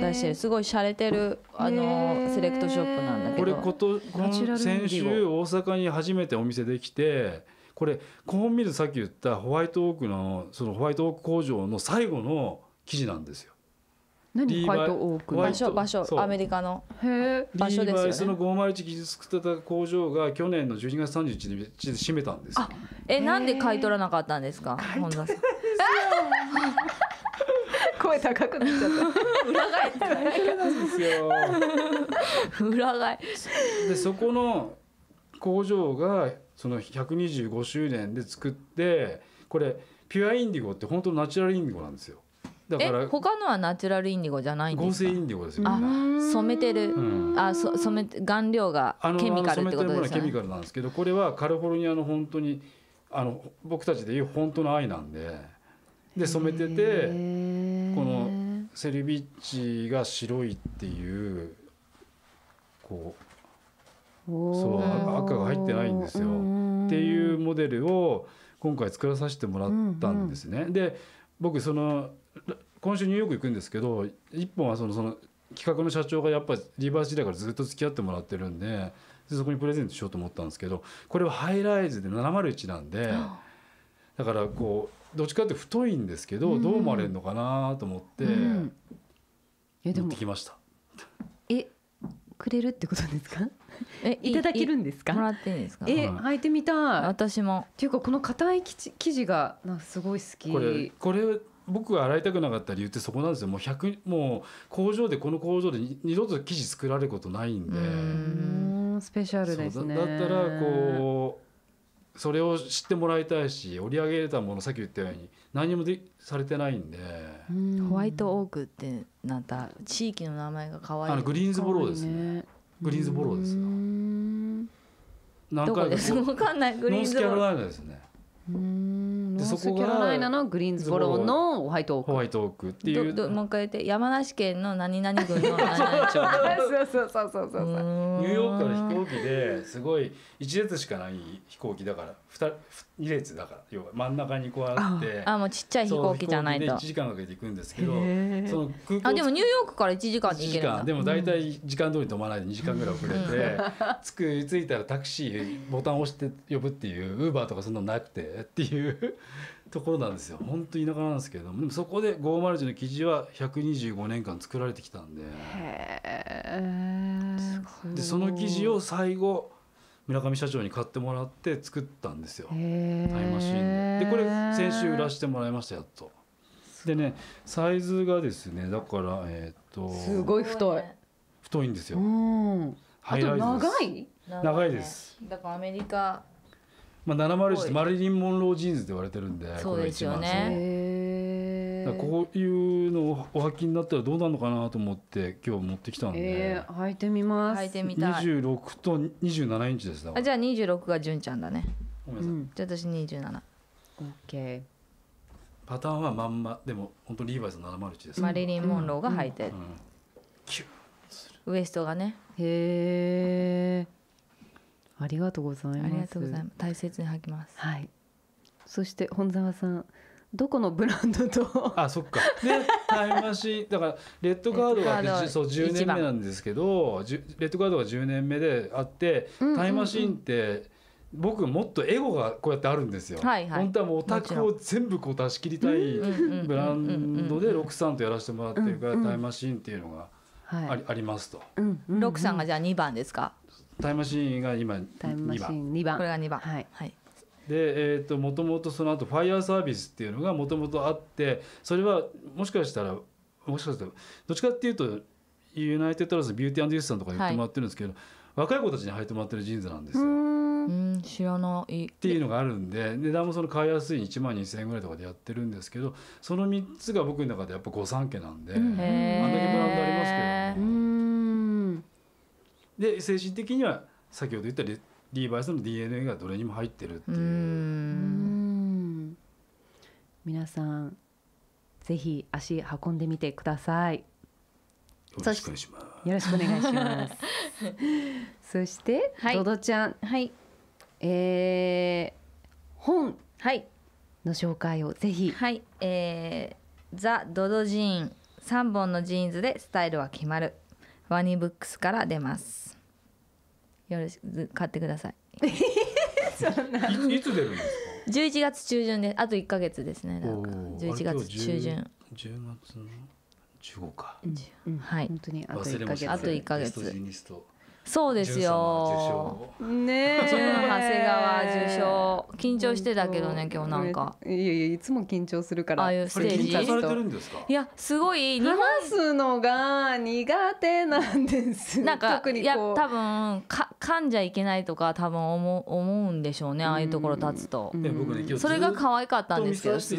S2: 出してるすごい洒落てるあのセレクトショップなんだ
S3: けどこれ今先週大阪に初めてお店できてこれコーンミルさっき言ったホワイトオークのそのホワイトオーク工場の最後の記事なんですよ。
S2: 何ホワイトオーク場所場所アメリカのへ場所ですよ、ね、リーバイ
S3: の501技術作った工場が去年の12月31日で閉めたんですよ
S2: えなんで買い取らなかったんですか本田さん [laughs]
S3: [laughs] 声高くなっちゃった
S1: 裏返ってなんです
S3: よ裏返でそこの工場がその125周年で作ってこれピュアインディゴって本当ナチュラルインディゴなんですよだから
S2: 他のはナチュラルインディゴじゃないんですか合成インディゴですよあ染めてる、あ染め顔料がケミカルってことですねケミ
S3: カルなんですけどこれはカリフォルニアの本当にあの僕たちでいう本当の愛なんで。で染めててこのセルビッチが白いっていうこうそう赤が入ってないんですよっていうモデルを今回作らさせてもらったんですね。で僕その今週ニューヨーク行くんですけど一本はそのその企画の社長がやっぱリバーシ時代からずっと付き合ってもらってるんでそこにプレゼントしようと思ったんですけどこれはハイライズで701なんでだからこうどっちかって太いんですけど、うん、どう思われるのかなと思って、うん、持ってきました。
S1: [laughs] えくれるってことですか？えいただけるんですか？も
S3: らっていいですか？え、履
S1: いてみたい。私も。っていうかこの硬い生地がなすごい好き。
S2: これ
S3: これ僕が洗いたくなかった理由ってそこなんですよ。もう1もう工場でこの工場で二度と生地作られることないんで。うん
S1: スペシャルですね。だったらこ
S3: う。それを知ってもらいたいし織り上げれたものさっき言ったように何もでされてないんで
S2: ホワイトオークってなった地域の名前が可愛いあのグリーンズボローです
S3: ね、ね、グリーンズボローですよ何回か [laughs] ですかんないグリーンズボローですねノースキャロライナ
S1: のグリーンズボローの
S3: ホワイトオークホワイトオークっていうも
S2: う一回言って山梨県の何々郡の
S3: 何々町そうそうそうそうそうニューヨークから飛行機ですごい一列しかない飛行機だから二、2列だから要は真ん中にこうあってあもうちっちゃい飛行機じゃないと飛時間かけて行くんですけどその空港あでも
S2: ニューヨークから一時間で行けるんだで
S3: も大体時間通り飛ばないで二時間ぐらい遅れて着く着いたらタクシーボタン押して呼ぶっていうウーバーとかそんなのなくてっていうところなんですよ本当田舎なんですけれどもでもそこで501の記事は125年間作られてきたんで
S1: でその記事を
S3: 最後村上社長に買ってもらって作ったんですよタイムマシンで。でこれ先週売らせてもらいましたやっと。でねサイズがですねだからえっ、ー、とすごい太い太いんですよ。うん、長い
S2: 長いです。だからアメリカ
S3: まあ、701ってマリリン・モンロージーンズって言われてるんでそうですよ
S1: ね
S3: こういうのをお履きになったらどうなるのかなと思って今日持ってきたんで、え
S1: ー、履
S2: いてみます履いてみたい
S3: 26と27インチですあじ
S2: ゃあ26が純ちゃんだねごめんなさい、うん、じゃあ私 27OK
S3: パターンはまんまでも本当リーバイスの701ですマリリン・モンローが履いてる、うん
S2: うん、ウエスト
S1: がねへえありがとうございます。ありがとうございます。大切に履きます。はい。そして本沢さん。どこのブランドと
S3: あそっかでタイムマシンだからレッドカードはがそう10年目なんですけどレッドカードは10年目であって、うんうんうん、タイムマシンって僕もっとエゴがこうやってあるんですよ、はいはい、本当はもうオタクを全部こう出し切りたいブランドで六クさんとやらせてもらってるから、うんうん、タイムマシーンっていうのがあり,、ありますと、
S2: 六んさんがじゃあ2番ですか
S3: タイムマシーンが今タイムマシーン
S2: 2番これが2番はい、
S3: で、えーと、もともとその後ファイヤーサービスっていうのがもともとあってそれはもしかしたらもしかしたらどっちかっていうとユナイテッドラスビューティーユースさんとか言ってもらってるんですけど、はい、若い子たちに履いてもらってるジーンズなんで
S2: すよ。うん知らないっ
S3: ていうのがあるんで値段もその買いやすい1万2,000円ぐらいとかでやってるんですけどその3つが僕の中でやっぱ御三家なんであんだけブランドありますけどんで精神的には先ほど言ったリリーバイスの DNA がどれにも入ってるっていう。う
S1: 皆さんぜひ足運んでみてください。よ
S3: ろしくお願いします。よろしくお願いし
S1: ます。[laughs] そして、はい、ドドちゃん、はい、えー、本はいの紹介をぜひ、はい、え
S2: ー、ザドドジーン三本のジーンズでスタイルは決まるワニブックスから出ますよろしく買ってください [laughs] そんな
S3: いいつ出るんです
S2: か月中旬であと一か月ですねだか月中旬
S3: 十月のか、はい本当にあと一か月あと1か月そうですよ。ね長谷川受賞。
S1: 緊張してたけどね、今日なんか。いやいや、いつも緊張するから。ああいうステージ。いや、すごい。話すのが苦手なんです。
S2: なんか、いや、多分、か、噛んじゃいけないとか、多分おも、思うんでしょうね。ああいうところ立つと。
S3: それが可愛かったんですけど。素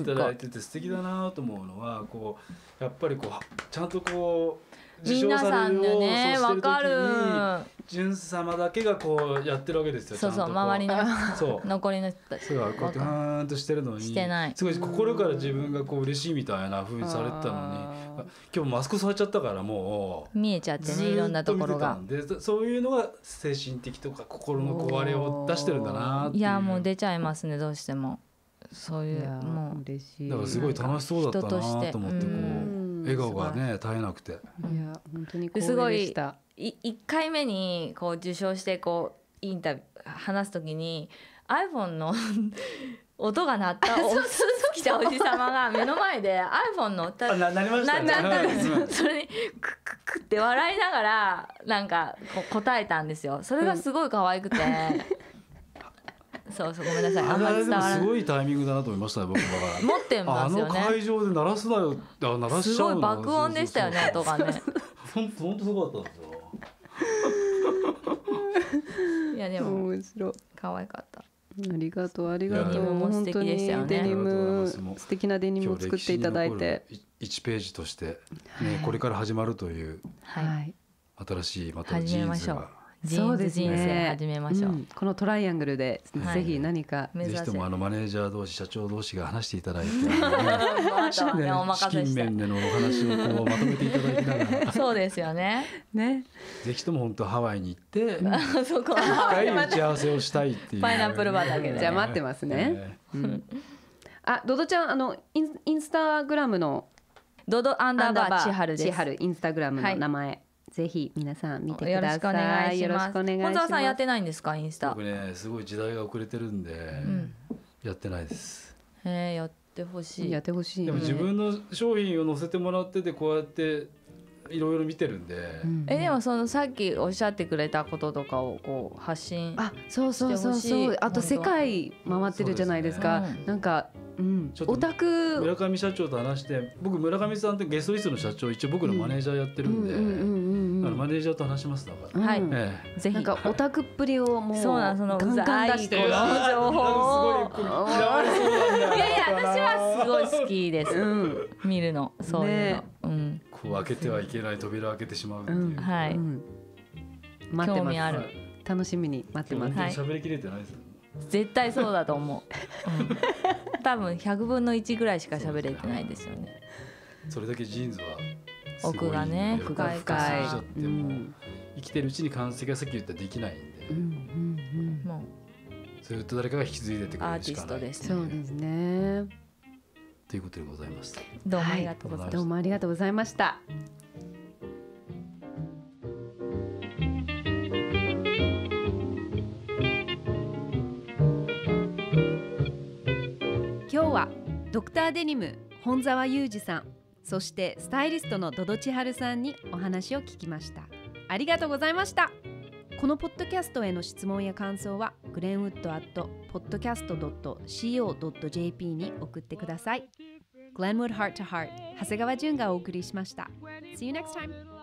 S3: 敵だなと思うのは、こう。やっぱり、こう、ちゃんとこう。皆さんのね分かる純様だけがこうやってるわけですよそうそう周りのそう残りの人たちそうこうやってーんとしてるのにしてないすごい心から自分がこう嬉しいみたいなふうにされてたのに今日マスクされちゃったからも
S2: う見えちゃってねいろんなところが
S3: でそういうのが精神的とか心の壊れを出してるんだない
S2: やもう出ちゃいますねどうしてもそういうもうだ
S3: からすごい楽しそうだったなと思ってこう。笑顔がね絶えなくていや
S1: 本当にすごい1
S2: 回目にこう受賞してこうインタビュー話す時に iPhone の音が鳴ったおスーツ着たおじさまが目の前で iPhone の歌ななりましたねなったんそれにクッククって笑いながらなんかこう答えたんですよそれがすごい可愛くてそうそうご
S3: めんなさいあんまりすごいタイミングだなと思いましたね僕は持ってますよねあの会場で鳴らすだよあ鳴らしちゃうすごい爆音でしたよね音がね本当本当すごかったんですよ
S1: いやでも面白可愛かったありがとうありがとう本当にデニム素敵なデニムを作っていただいて
S3: 一ページとして、ね、これから始まるという、新しいまたジーがジーン
S1: ズ人生始めましょう、ねうん、このトライアングルで、ぜひ何かぜひともあ
S3: のマネージャー同士社長同士が話していただいてね、
S1: [laughs] 資金
S3: 面でのお話をこうまとめていただき
S2: ながらそうですよねね
S3: ぜひとも本当ハワイに行って [laughs]
S1: そこ一回打ち合
S3: わせをしたいっていうパイナップル畑でじゃあ待ってますね、えうん、
S1: あドドちゃんあのインインスタグラムのドドアンダーバー千春です千春インスタグラムの名前、はいぜひ皆さん見てく
S2: ださい。よろしくお願いします。本沢さんやってないんですかインスタ？僕ねすごい時代が遅れてるんで、
S3: やってないです。
S2: へえやってほしい。やってほしい、でも自分
S3: の商品を載せてもらっててこうやっていろいろ見てるんで、
S2: えでもそのさっきおっしゃってくれたこととかをこう発信あ
S1: そうそうそうそうあと世界回ってるじゃないですか、ねうん、なんかうん、ちょっと
S3: 村上社長と話して僕村上さんってゲストリストの社長一応僕のマネージャーやってるんで、うんマネージャーと話しますだから、はいえ
S1: え、ぜひなんかオタクっぷりをもうそうなんそのガンガン出して情報をいやいや私はすごい好きです、うん、見るのそういうの、う
S3: ん、こう開けてはいけない扉開けてしまうっていう、はい、うん、興味ある
S1: 楽しみに待ってます、喋
S3: りきれてないです
S1: 絶対そ
S2: うだと思う、うん、多分100分の1ぐらいしか喋れてないですよね
S3: それだけジーンズは奥がね深い深い、うん、生きてるうちに完成がさっき言ったできないん
S2: で、うんうんもう
S3: ずっと誰かが引き継いでてくれるしかないアーティストです、そうで
S1: すね
S3: ということでございましたどうもありがとうございました、はい、どうも
S1: ありがとうございました今日はドクターデニム本沢裕二さんそしてスタイリストのドドハルさんにお話を聞きましたありがとうございましたこのポッドキャストへの質問や感想はグレンウッドアットポッドキャスト c o j p に送ってください Glenwood Heart to Heart 長谷川淳がお送りしました See you next time